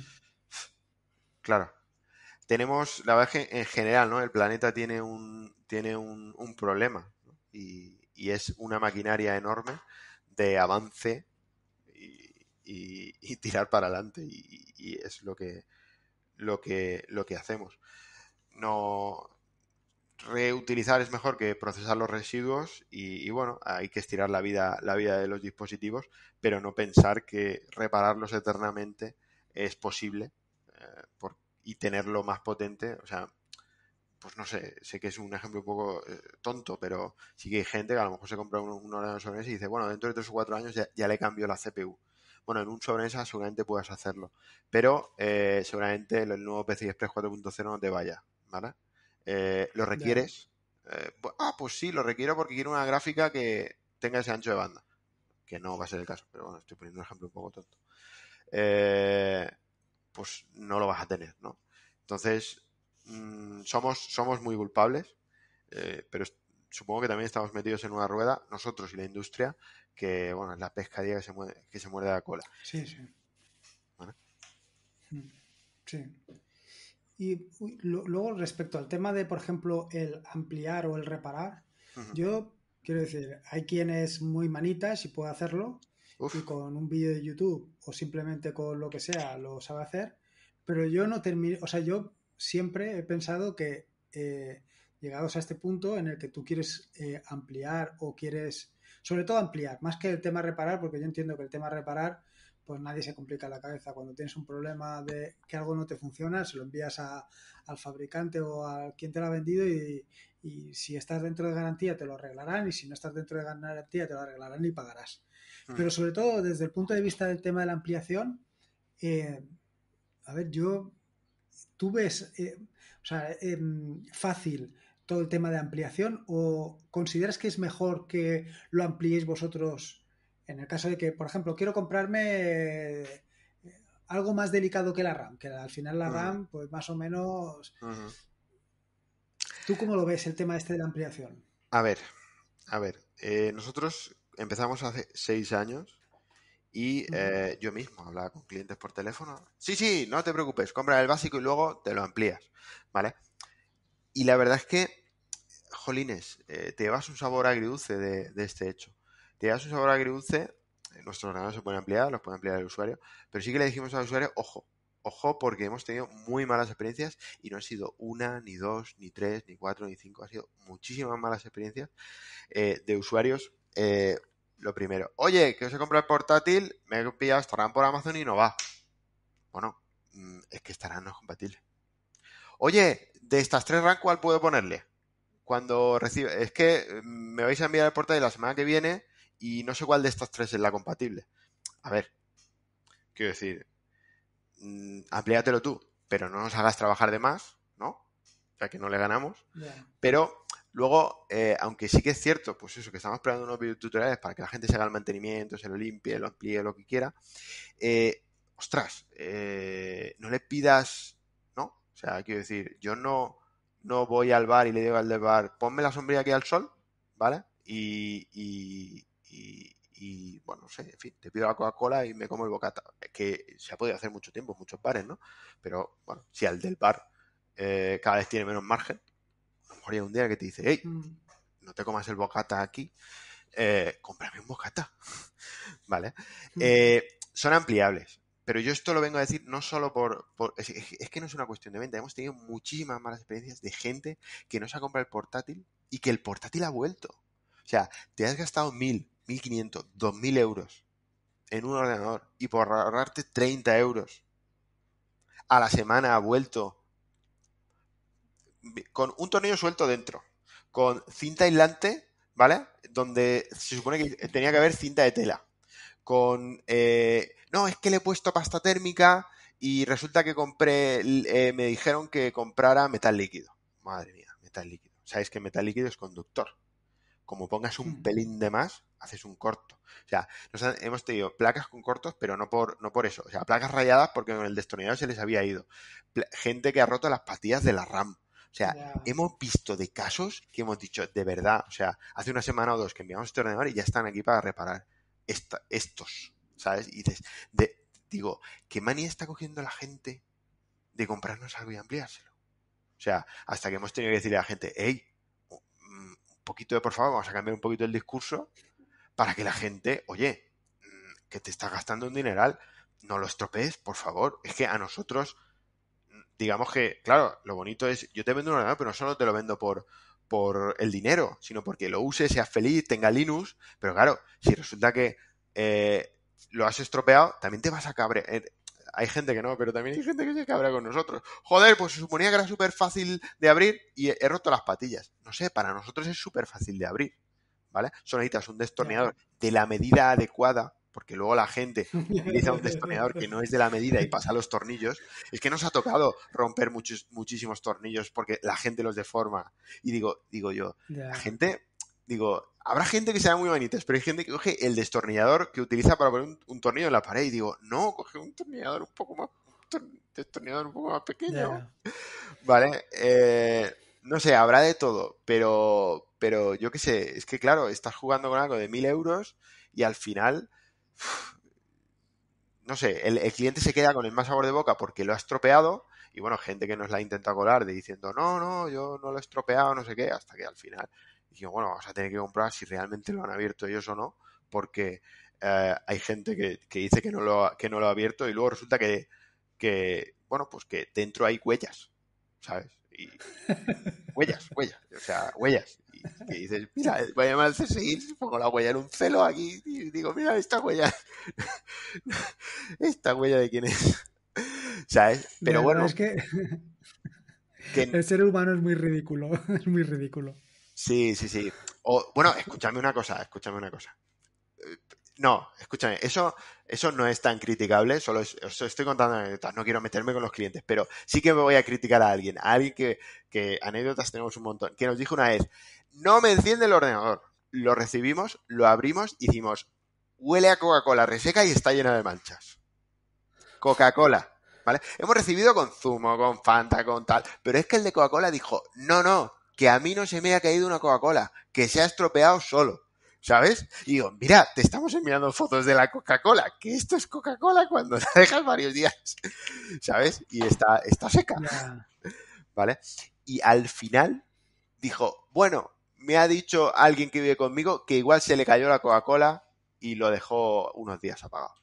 claro, tenemos, la verdad es que en general, ¿no? El planeta tiene un, tiene un, problema y, es una maquinaria enorme de avance y, y tirar para adelante y, es lo que, lo que, lo que hacemos. No, reutilizar es mejor que procesar los residuos y, bueno, hay que estirar la vida, la vida de los dispositivos, pero no pensar que repararlos eternamente es posible eh, y tenerlo más potente. O sea, pues no sé, sé que es un ejemplo un poco eh, tonto, pero sí que hay gente que a lo mejor se compra un, ordenador sobre y dice, bueno, dentro de tres o cuatro años ya, le cambio la CPU. Bueno, en un sobre seguramente puedas hacerlo, pero eh, seguramente el nuevo PCI Express 4.0 no te vaya, ¿vale? Eh, ¿Lo requieres? Eh, ah, pues sí, lo requiero porque quiero una gráfica que tenga ese ancho de banda. Que no va a ser el caso, pero bueno, estoy poniendo un ejemplo un poco tonto. Eh, pues no lo vas a tener, ¿no? Entonces, mm, somos, somos muy culpables, pero supongo que también estamos metidos en una rueda, nosotros y la industria, que, bueno, es la pescadilla que se, muere, que se muerde la cola. Sí, sí. Mm, sí. Y luego respecto al tema de, por ejemplo, el ampliar o el reparar, yo quiero decir, hay quienes muy manitas y puede hacerlo, y con un vídeo de YouTube o simplemente con lo que sea lo sabe hacer, pero yo no termino, o sea, yo siempre he pensado que eh, llegados a este punto en el que tú quieres eh, ampliar o quieres, sobre todo ampliar, más que el tema reparar, porque yo entiendo que el tema reparar pues nadie se complica la cabeza. Cuando tienes un problema de que algo no te funciona, se lo envías al fabricante o a quien te lo ha vendido y, si estás dentro de garantía te lo arreglarán y si no estás dentro de garantía te lo arreglarán y pagarás. Ah. Pero sobre todo desde el punto de vista del tema de la ampliación, eh, a ver, yo, tú ves, eh, em, fácil todo el tema de ampliación o consideras que es mejor que lo ampliéis vosotros en el caso de que, por ejemplo, quiero comprarme eh, algo más delicado que la RAM, que al final la RAM, pues más o menos... ¿Tú cómo lo ves el tema este de la ampliación? A ver, a ver, eh, nosotros empezamos hace seis años y eh, yo mismo hablaba con clientes por teléfono. Sí, sí, no te preocupes, compra el básico y luego te lo amplías, ¿vale? Y la verdad es que, jolines, te vas un sabor agridulce de este hecho te das un sabor agridulce, eh, nuestro ordenador se pueden ampliar, los puede ampliar el usuario, pero sí que le dijimos al usuario, ojo, ojo, porque hemos tenido muy malas experiencias y no ha sido una, ni dos, ni tres, ni cuatro, ni cinco, ha sido muchísimas malas experiencias eh, de usuarios. Eh, lo primero, oye, que os he comprado el portátil, me he esta RAM por Amazon y no va. Bueno, mm, es que RAM no es compatible. Oye, de estas tres RAM, ¿cuál puedo ponerle? Cuando recibe es que mm, me vais a enviar el portátil la semana que viene y no sé cuál de estas tres es la compatible. A ver, quiero decir, mm, amplíatelo tú, pero no nos hagas trabajar de más, ¿no? O sea, que no le ganamos. Pero luego, eh, aunque sí que es cierto, pues eso, que estamos preparando unos tutoriales para que la gente se haga el mantenimiento, se lo limpie, lo amplíe, lo que quiera, eh, ostras, eh, no le pidas, ¿no? O sea, quiero decir, yo no, no voy al bar y le digo al del bar, ponme la sombrilla aquí al sol, ¿vale? y, y, bueno, no sé, en fin, te pido la Coca-Cola y me como el bocata. que se ha podido hacer mucho tiempo, muchos bares, ¿no? Pero bueno, si al del bar eh, cada vez tiene menos margen, a lo mejor un día que te dice, hey, mm. no te comas el bocata aquí, eh, cómprame un bocata. ¿Vale? Mm. Eh, son ampliables. Pero yo esto lo vengo a decir no solo por... es, es, que no es una cuestión de venta. Hemos tenido muchísimas malas experiencias de gente que no se ha comprado el portátil y que el portátil ha vuelto. O sea, te has gastado mil, 1.500, 2.000 euros en un ordenador y por ahorrarte 30 euros a la semana ha vuelto con un tornillo suelto dentro, con cinta aislante, ¿vale? Donde se supone que tenía que haber cinta de tela. Con, eh, no, es que le he puesto pasta térmica y resulta que compré, eh, me dijeron que comprara metal líquido. Madre mía, metal líquido. Sabéis que metal líquido es conductor como pongas un hmm. pelín de más, haces un corto. O sea, hemos tenido placas con cortos, pero no por, no por eso. O sea, placas rayadas porque con el destornillador se les había ido. gente que ha roto las patillas de la RAM. O sea, hemos visto de casos que hemos dicho, de verdad, o sea, hace una semana o dos que enviamos este ordenador y ya están aquí para reparar estos, ¿sabes? Y dices, digo, ¿qué manía está cogiendo la gente de comprarnos algo y ampliárselo? O sea, hasta que hemos tenido que decirle a la gente, hey, poquito de, por favor, vamos a cambiar un poquito el discurso para que la gente, oye, mm, que te estás gastando un dineral, no lo estropees, por favor. Es que a nosotros, mm, digamos que, claro, lo bonito es, yo te vendo un ordenador, pero no solo te lo vendo por, por el dinero, sino porque lo uses, seas feliz, tenga Linux, pero claro, si resulta que eh, lo has estropeado, también te vas a cabrear, eh, hay gente que no, pero también hay gente que se cabra con nosotros. Joder, pues se suponía que era súper fácil de abrir y he, roto las patillas. No sé, para nosotros es súper fácil de abrir. ¿Vale? Solo necesitas un destornillador de la medida adecuada porque luego la gente utiliza un destornillador que no es de la medida y pasa los tornillos. Es que nos ha tocado romper muchísimos tornillos porque la gente los deforma. Y digo, digo yo, la gente, digo, Habrá gente que sea muy bonita, pero hay gente que coge el destornillador que utiliza para poner un, tornillo en la pared y digo, no, coge un tornillador un poco más, destornillador un poco más pequeño. Vale, eh, no sé, habrá de todo, pero, pero yo qué sé, es que claro, estás jugando con algo de mil euros y al final, no sé, el, cliente se queda con el más sabor de boca porque lo ha estropeado y bueno, gente que nos la intenta colar de diciendo, no, no, yo no lo he estropeado, no sé qué, hasta que al final dije, bueno, vas a tener que comprobar si realmente lo han abierto ellos o no, porque eh, hay gente que, dice que no, lo ha, que no lo ha abierto y luego resulta que, que bueno, pues que dentro hay huellas, ¿sabes? huellas, huellas, o sea, huellas. Y, dices, mira, voy a llamar al CSI, pongo la huella en un celo aquí y digo, mira, esta huella, esta huella de quién es, ¿sabes? Pero bueno, es que... El ser humano es muy ridículo, es muy ridículo. Sí, sí, sí. bueno, escúchame una cosa, escúchame una cosa. Eh, no, escúchame, eso, eso no es tan criticable, solo os estoy contando anécdotas, no quiero meterme con los clientes, pero sí que me voy a criticar a alguien, a alguien que, que anécdotas tenemos un montón, que nos dijo una vez, no me enciende el ordenador. Lo recibimos, lo abrimos, hicimos, huele a Coca-Cola reseca y está llena de manchas. Coca-Cola, ¿vale? Hemos recibido con zumo, con Fanta, con tal, pero es que el de Coca-Cola dijo, no, no, que a mí no se me ha caído una Coca-Cola, que se ha estropeado solo. ¿Sabes? Y digo, mira, te estamos enviando fotos de la Coca-Cola, que esto es Coca-Cola cuando la dejas varios días, ¿sabes? Y está, está seca, ¿vale? Y al final dijo, bueno, me ha dicho alguien que vive conmigo que igual se le cayó la Coca-Cola y lo dejó unos días apagado.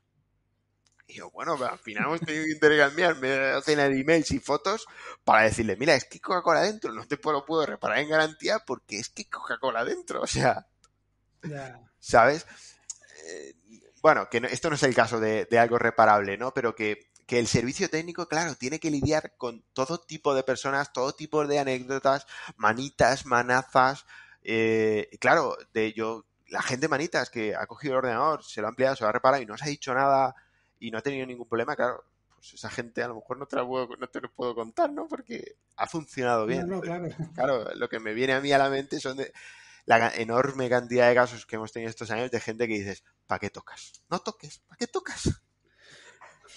Y yo, bueno, al final hemos tenido que intercambiarme docena de emails y fotos para decirle, mira, es que Coca-Cola dentro, no te lo puedo reparar en garantía porque es que Coca-Cola adentro, o sea, ¿sabes? Eh, bueno, que esto no es el caso de, algo reparable, ¿no? Pero que, el servicio técnico, claro, tiene que lidiar con todo tipo de personas, todo tipo de anécdotas, manitas, manazas. Eh, claro, de yo, la gente manitas que ha cogido el ordenador, se lo ha ampliado, se lo ha reparado y no se ha dicho nada y no ha tenido ningún problema, claro, pues esa gente a lo mejor no te, lo puedo contar, ¿no? Porque ha funcionado bien. claro. lo que me viene a mí a la mente son la enorme cantidad de casos que hemos tenido estos años de gente que dices, ¿para qué tocas? No toques, ¿para qué tocas?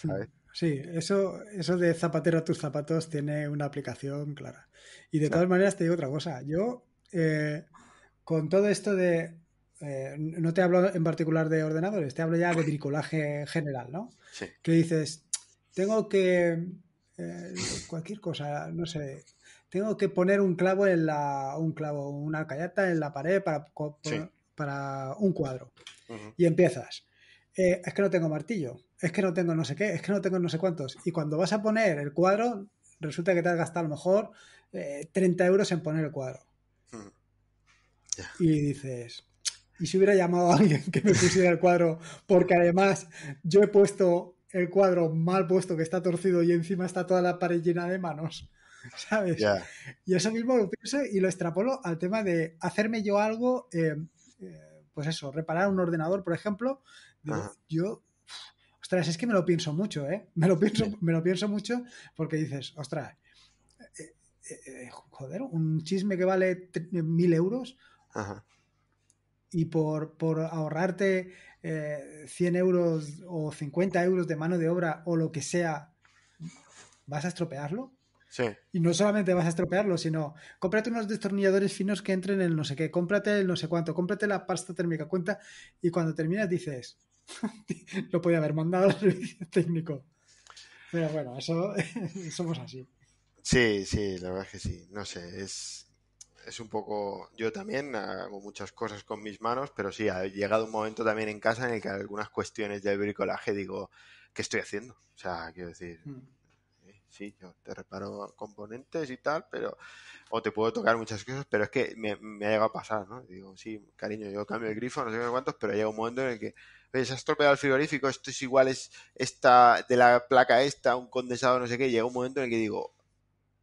Mm, sí, eso, eso de zapatero a tus zapatos tiene una aplicación clara. Y de todas maneras te digo otra cosa. Yo, eh, con todo esto de eh, no te hablo en particular de ordenadores, te hablo ya de bricolaje general, ¿no? Sí. Que dices, tengo que, eh, cualquier cosa, no sé, tengo que poner un clavo en la, un clavo, una callata en la pared para, para, un cuadro. Y empiezas. Eh, es que no tengo martillo, es que no tengo no sé qué, es que no tengo no sé cuántos. Y cuando vas a poner el cuadro, resulta que te has gastado a lo mejor 30 euros en poner el cuadro. Y dices, y si hubiera llamado a alguien que me pusiera el cuadro, porque además yo he puesto el cuadro mal puesto que está torcido y encima está toda la pared llena de manos, ¿sabes? Y eso mismo lo pienso y lo extrapolo al tema de hacerme yo algo, eh, eh, pues eso, reparar un ordenador, por ejemplo. Yo, ostras, es que me lo pienso mucho, ¿eh? Me lo pienso, me lo pienso mucho porque dices, ostras, eh, joder, un chisme que vale mil euros. Ajá y por, ahorrarte 100 eh, euros o 50 euros de mano de obra o lo que sea, vas a estropearlo. Sí. Y no solamente vas a estropearlo, sino cómprate unos destornilladores finos que entren en el no sé qué, cómprate el no sé cuánto, cómprate la pasta térmica, cuenta y cuando terminas dices, lo podía haber mandado al técnico. Pero bueno, eso somos así. Sí, sí, la verdad es que sí. No sé, es, es un poco. Yo también hago muchas cosas con mis manos, pero sí, ha llegado un momento también en casa en el que algunas cuestiones de bricolaje digo, ¿qué estoy haciendo? O sea, quiero decir. Mm. Eh, sí, yo te reparo componentes y tal, pero. O te puedo tocar muchas cosas, pero es que me, me ha llegado a pasar, ¿no? Digo, sí, cariño, yo cambio el grifo, no sé cuántos, pero llega un momento en el que ves has estropeado el frigorífico, esto es igual, es esta de la placa esta, un condensado, no sé qué. Llega un momento en el que digo,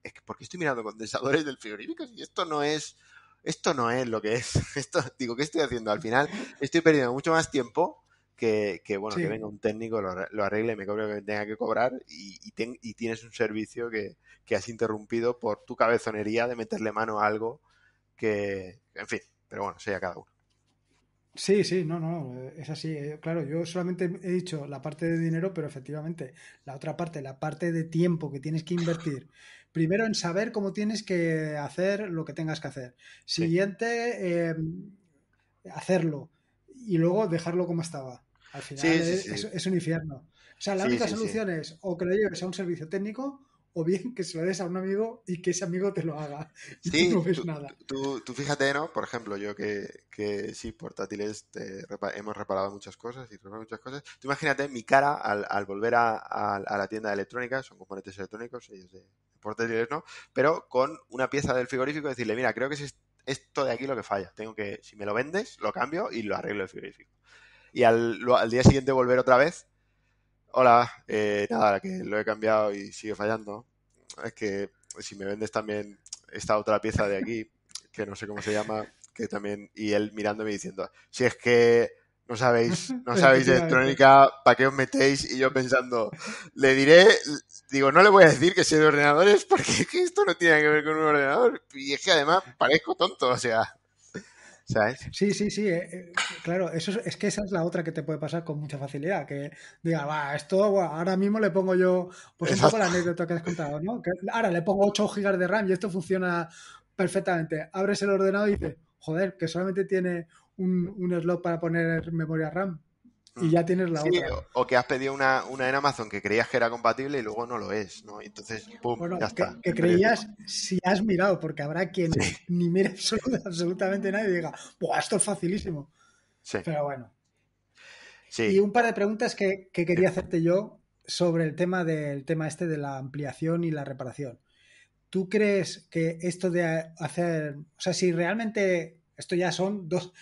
es que porque estoy mirando condensadores del frigorífico y esto no es esto no es lo que es. Esto, digo, ¿qué estoy haciendo? Al final estoy perdiendo mucho más tiempo que, que bueno, que venga un técnico, lo, lo arregle, me cobre que tenga que cobrar y, y, tienes un servicio que, que, has interrumpido por tu cabezonería de meterle mano a algo que, en fin, pero bueno, sea cada uno. Sí, sí, no, no, eh, es así. Eh, claro, yo solamente he dicho la parte de dinero, pero efectivamente la otra parte, la parte de tiempo que tienes que invertir primero en saber cómo tienes que hacer lo que tengas que hacer. Siguiente, em, hacerlo. Y luego dejarlo como estaba. Al final es, un infierno. O sea, la única solución es o que lo un servicio técnico o bien que se lo des a un amigo y que ese amigo te lo haga. si tú ves nada. Tú, fíjate, ¿no? Por ejemplo, yo que, sí, portátiles hemos reparado muchas cosas y reparado muchas cosas. Tú imagínate mi cara al, volver a, la tienda de electrónica, son componentes electrónicos, ellos de portátiles no, pero con una pieza del frigorífico decirle, mira, creo que es esto de aquí lo que falla. Tengo que, si me lo vendes, lo cambio y lo arreglo el frigorífico. Y al día siguiente volver otra vez hola, eh, nada, que lo he cambiado y sigue fallando. Es que si me vendes también esta otra pieza de aquí, que no sé cómo se llama, que también, y él mirándome diciendo, si es que no sabéis, no sabéis de electrónica, ¿para qué os metéis? Y yo pensando, le diré, digo, no le voy a decir que sé de ordenadores porque que esto no tiene que ver con un ordenador. Y es que además parezco tonto, o sea. Sí, sí, sí. Eh, eh, claro, eso es, que esa es la otra que te puede pasar con mucha facilidad. Que diga, va, esto ahora mismo le pongo yo, pues anécdota que has contado, ¿no? ahora le pongo 8 GB de RAM y esto funciona perfectamente. Abres el ordenador y dices, joder, que solamente tiene un, un slot para poner memoria RAM y ya tienes la otra. O, que has pedido una, en Amazon que creías que era compatible y luego no lo es, ¿no? Entonces, pum, ya está. Que, creías si has mirado, porque habrá quien ni mire absolutamente nadie y diga, ¡buah, esto es facilísimo! Sí. Pero bueno. Y un par de preguntas que, que quería hacerte yo sobre el tema del tema este de la ampliación y la reparación. ¿Tú crees que esto de hacer, o sea, si realmente esto ya son dos,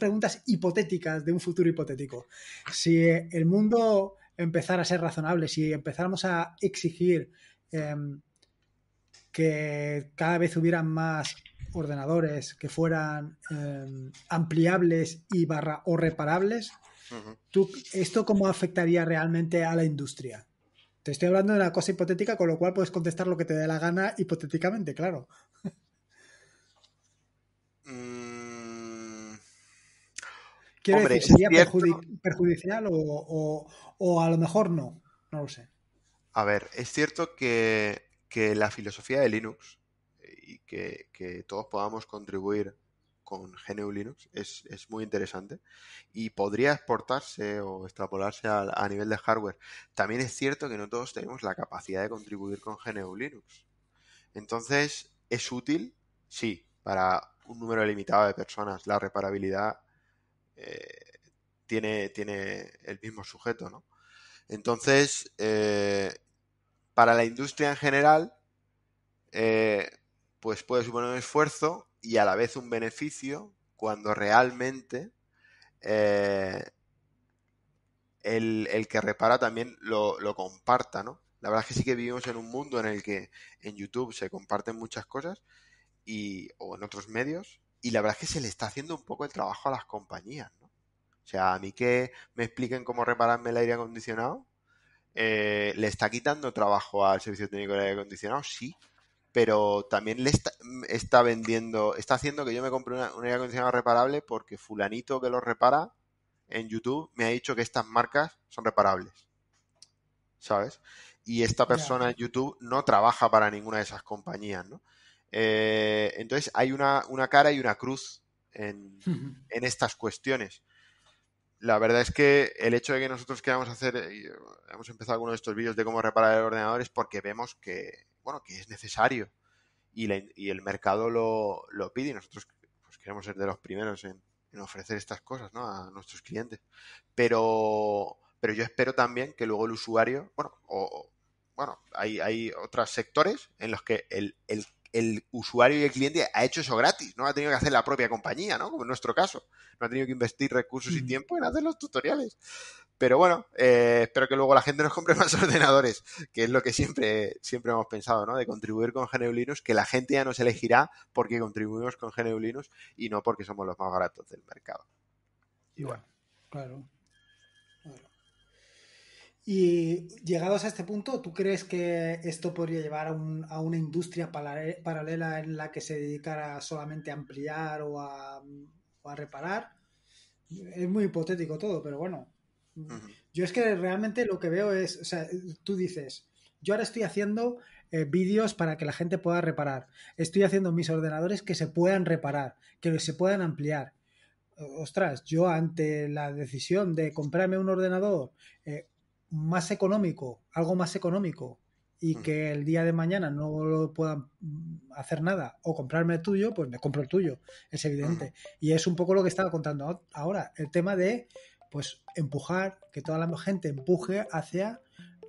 preguntas hipotéticas de un futuro hipotético. Si el mundo empezara a ser razonable, si empezáramos a exigir em, que cada vez hubieran más ordenadores que fueran em, ampliables y o reparables, ¿tú, ¿esto cómo afectaría realmente a la industria? Te estoy hablando de una cosa hipotética, con lo cual puedes contestar lo que te dé la gana hipotéticamente, claro. ¿sería perjudicial o, a lo mejor no? No lo sé. A ver, es cierto que, la filosofía de Linux eh, y que, todos podamos contribuir con GNU Linux es, muy interesante y podría exportarse o extrapolarse a, a, nivel de hardware. También es cierto que no todos tenemos la capacidad de contribuir con GNU Linux. Entonces, ¿es útil? Sí, para un número limitado de personas la reparabilidad eh, tiene, tiene el mismo sujeto, ¿no? Entonces, eh, para la industria en general, eh, pues puede suponer un esfuerzo y a la vez un beneficio cuando realmente el, que repara también lo, lo, comparta, ¿no? La verdad es que sí que vivimos en un mundo en el que en YouTube se comparten muchas cosas y, o en otros medios y la verdad es que se le está haciendo un poco el trabajo a las compañías, ¿no? O sea, a mí que me expliquen cómo repararme el aire acondicionado, eh, ¿le está quitando trabajo al servicio técnico del aire acondicionado? Sí, pero también le está, mm, vendiendo, está haciendo que yo me compre un aire acondicionado reparable porque fulanito que lo repara en YouTube me ha dicho que estas marcas son reparables, ¿sabes? Y esta persona en YouTube no trabaja para ninguna de esas compañías, ¿no? Eh, entonces hay una, cara y una cruz en, estas cuestiones. La verdad es que el hecho de que nosotros queramos hacer, eh, eh, hemos empezado algunos de estos vídeos de cómo reparar el ordenador es porque vemos que, bueno, que es necesario y, el mercado lo, pide y nosotros pues, queremos ser de los primeros en, ofrecer estas cosas ¿no? a nuestros clientes. Pero, pero yo espero también que luego el usuario, bueno, o, bueno, hay, hay otros sectores en los que el el usuario y el cliente ha hecho eso gratis, no ha tenido que hacer la propia compañía, ¿no? Como en nuestro caso. No ha tenido que investir recursos y mm. tiempo en hacer los tutoriales. Pero bueno, eh, espero que luego la gente nos compre más ordenadores, que es lo que siempre, siempre hemos pensado, ¿no? De contribuir con GNU que la gente ya nos elegirá porque contribuimos con GNU y no porque somos los más baratos del mercado. Igual. Claro. Y llegados a este punto, ¿tú crees que esto podría llevar a, una industria paralela en la que se dedicara solamente a ampliar o a, reparar? Es muy hipotético todo, pero bueno. Yo es que realmente lo que veo es, o sea, tú dices, yo ahora estoy haciendo eh, vídeos para que la gente pueda reparar, estoy haciendo mis ordenadores que se puedan reparar, que se puedan ampliar. Ostras, yo ante la decisión de comprarme un ordenador eh, más económico, algo más económico y mm. que el día de mañana no lo puedan mm, hacer nada o comprarme el tuyo, pues me compro el tuyo, es evidente. Mm. Y es un poco lo que estaba contando ahora, el tema de pues empujar, que toda la gente empuje hacia,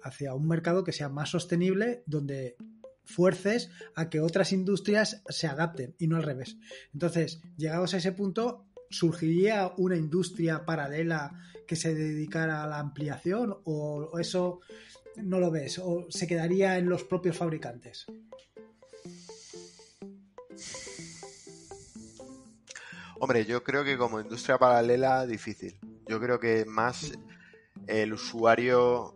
hacia un mercado que sea más sostenible, donde fuerces a que otras industrias se adapten y no al revés. Entonces, llegados a ese punto, ¿Surgiría una industria paralela que se dedicara a la ampliación o, eso no lo ves? ¿O se quedaría en los propios fabricantes? Hombre, yo creo que como industria paralela, difícil. Yo creo que más el usuario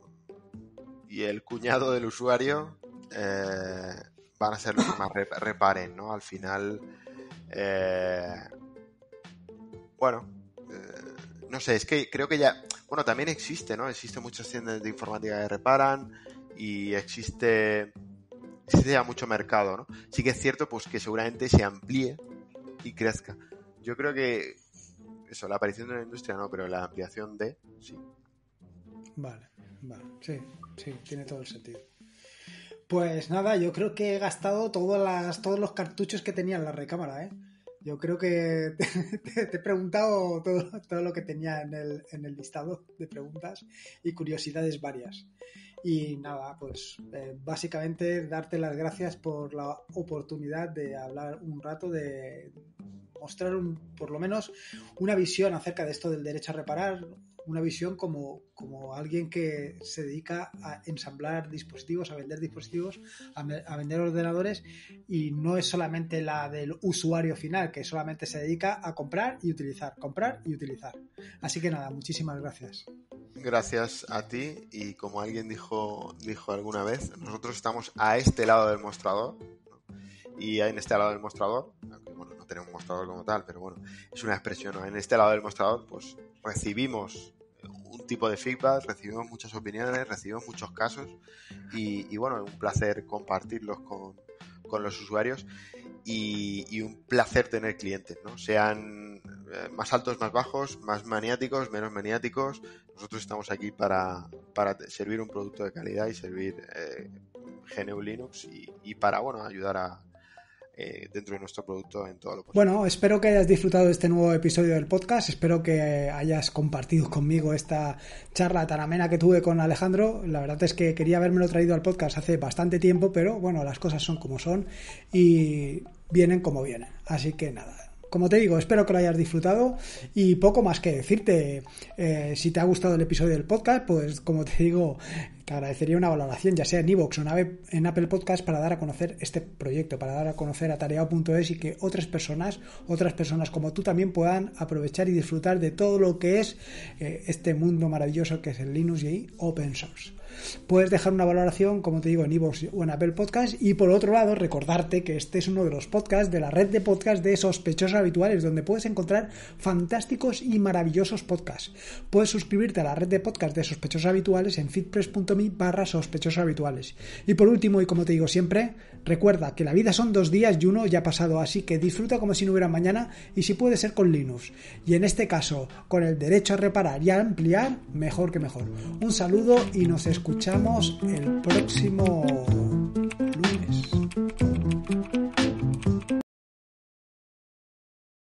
y el cuñado del usuario eh, van a ser los que más reparen, ¿no? Al final, eh, bueno, eh, no sé, es que creo que ya, bueno, también existe, ¿no? Existen muchas tiendas de informática que reparan y existe, existe ya mucho mercado, ¿no? Sí que es cierto, pues que seguramente se amplíe y crezca. Yo creo que eso, la aparición de la industria no, pero la ampliación de, sí. Vale, vale, sí, sí, tiene todo el sentido. Pues nada, yo creo que he gastado todos los cartuchos que tenía en la recámara, ¿eh? Yo creo que te, he preguntado todo, todo, lo que tenía en el, en el, listado de preguntas y curiosidades varias. Y nada, pues eh, básicamente darte las gracias por la oportunidad de hablar un rato, de mostrar un, por lo menos una visión acerca de esto del derecho a reparar, una visión como, como alguien que se dedica a ensamblar dispositivos, a vender dispositivos, a, vender ordenadores y no es solamente la del usuario final, que solamente se dedica a comprar y utilizar, comprar y utilizar. Así que nada, muchísimas gracias. Gracias a ti y como alguien dijo, dijo alguna vez, nosotros estamos a este lado del mostrador y en este lado del mostrador, tener un mostrador como tal, pero bueno, es una expresión. En este lado del mostrador, pues recibimos eh, un tipo de feedback, recibimos muchas opiniones, recibimos muchos casos y, bueno, es un placer compartirlos con, los usuarios y, un placer tener clientes, ¿no? Sean eh, más altos, más bajos, más maniáticos, menos maniáticos. Nosotros estamos aquí para, servir un producto de calidad y servir eh, GNU Linux y, y, para, bueno, ayudar a, eh, dentro de nuestro producto en todo lo posible. Bueno, espero que hayas disfrutado de este nuevo episodio del podcast, espero que hayas compartido conmigo esta charla tan amena que tuve con Alejandro. La verdad es que quería habérmelo traído al podcast hace bastante tiempo, pero bueno, las cosas son como son y vienen como vienen. Así que nada, como te digo, espero que lo hayas disfrutado y poco más que decirte. Eh, si te ha gustado el episodio del podcast, pues como te digo, agradecería una valoración, ya sea en iVoox o en Apple Podcast, para dar a conocer este proyecto, para dar a conocer a tareao.es y que otras personas, otras personas como tú también puedan aprovechar y disfrutar de todo lo que es eh, este mundo maravilloso que es el Linux y Open Source. Puedes dejar una valoración, como te digo, en iVoox o en Apple Podcast. Y por otro lado, recordarte que este es uno de los podcasts de la red de podcasts de sospechosos habituales, donde puedes encontrar fantásticos y maravillosos podcasts. Puedes suscribirte a la red de podcasts de sospechosos habituales en fitpress.me barra sospechosos habituales. Y por último, y como te digo siempre, recuerda que la vida son dos días y uno ya ha pasado, así que disfruta como si no hubiera mañana y si puede ser con Linux. Y en este caso, con el derecho a reparar y a ampliar, mejor que mejor. Un saludo y nos escuchamos escuchamos el próximo lunes.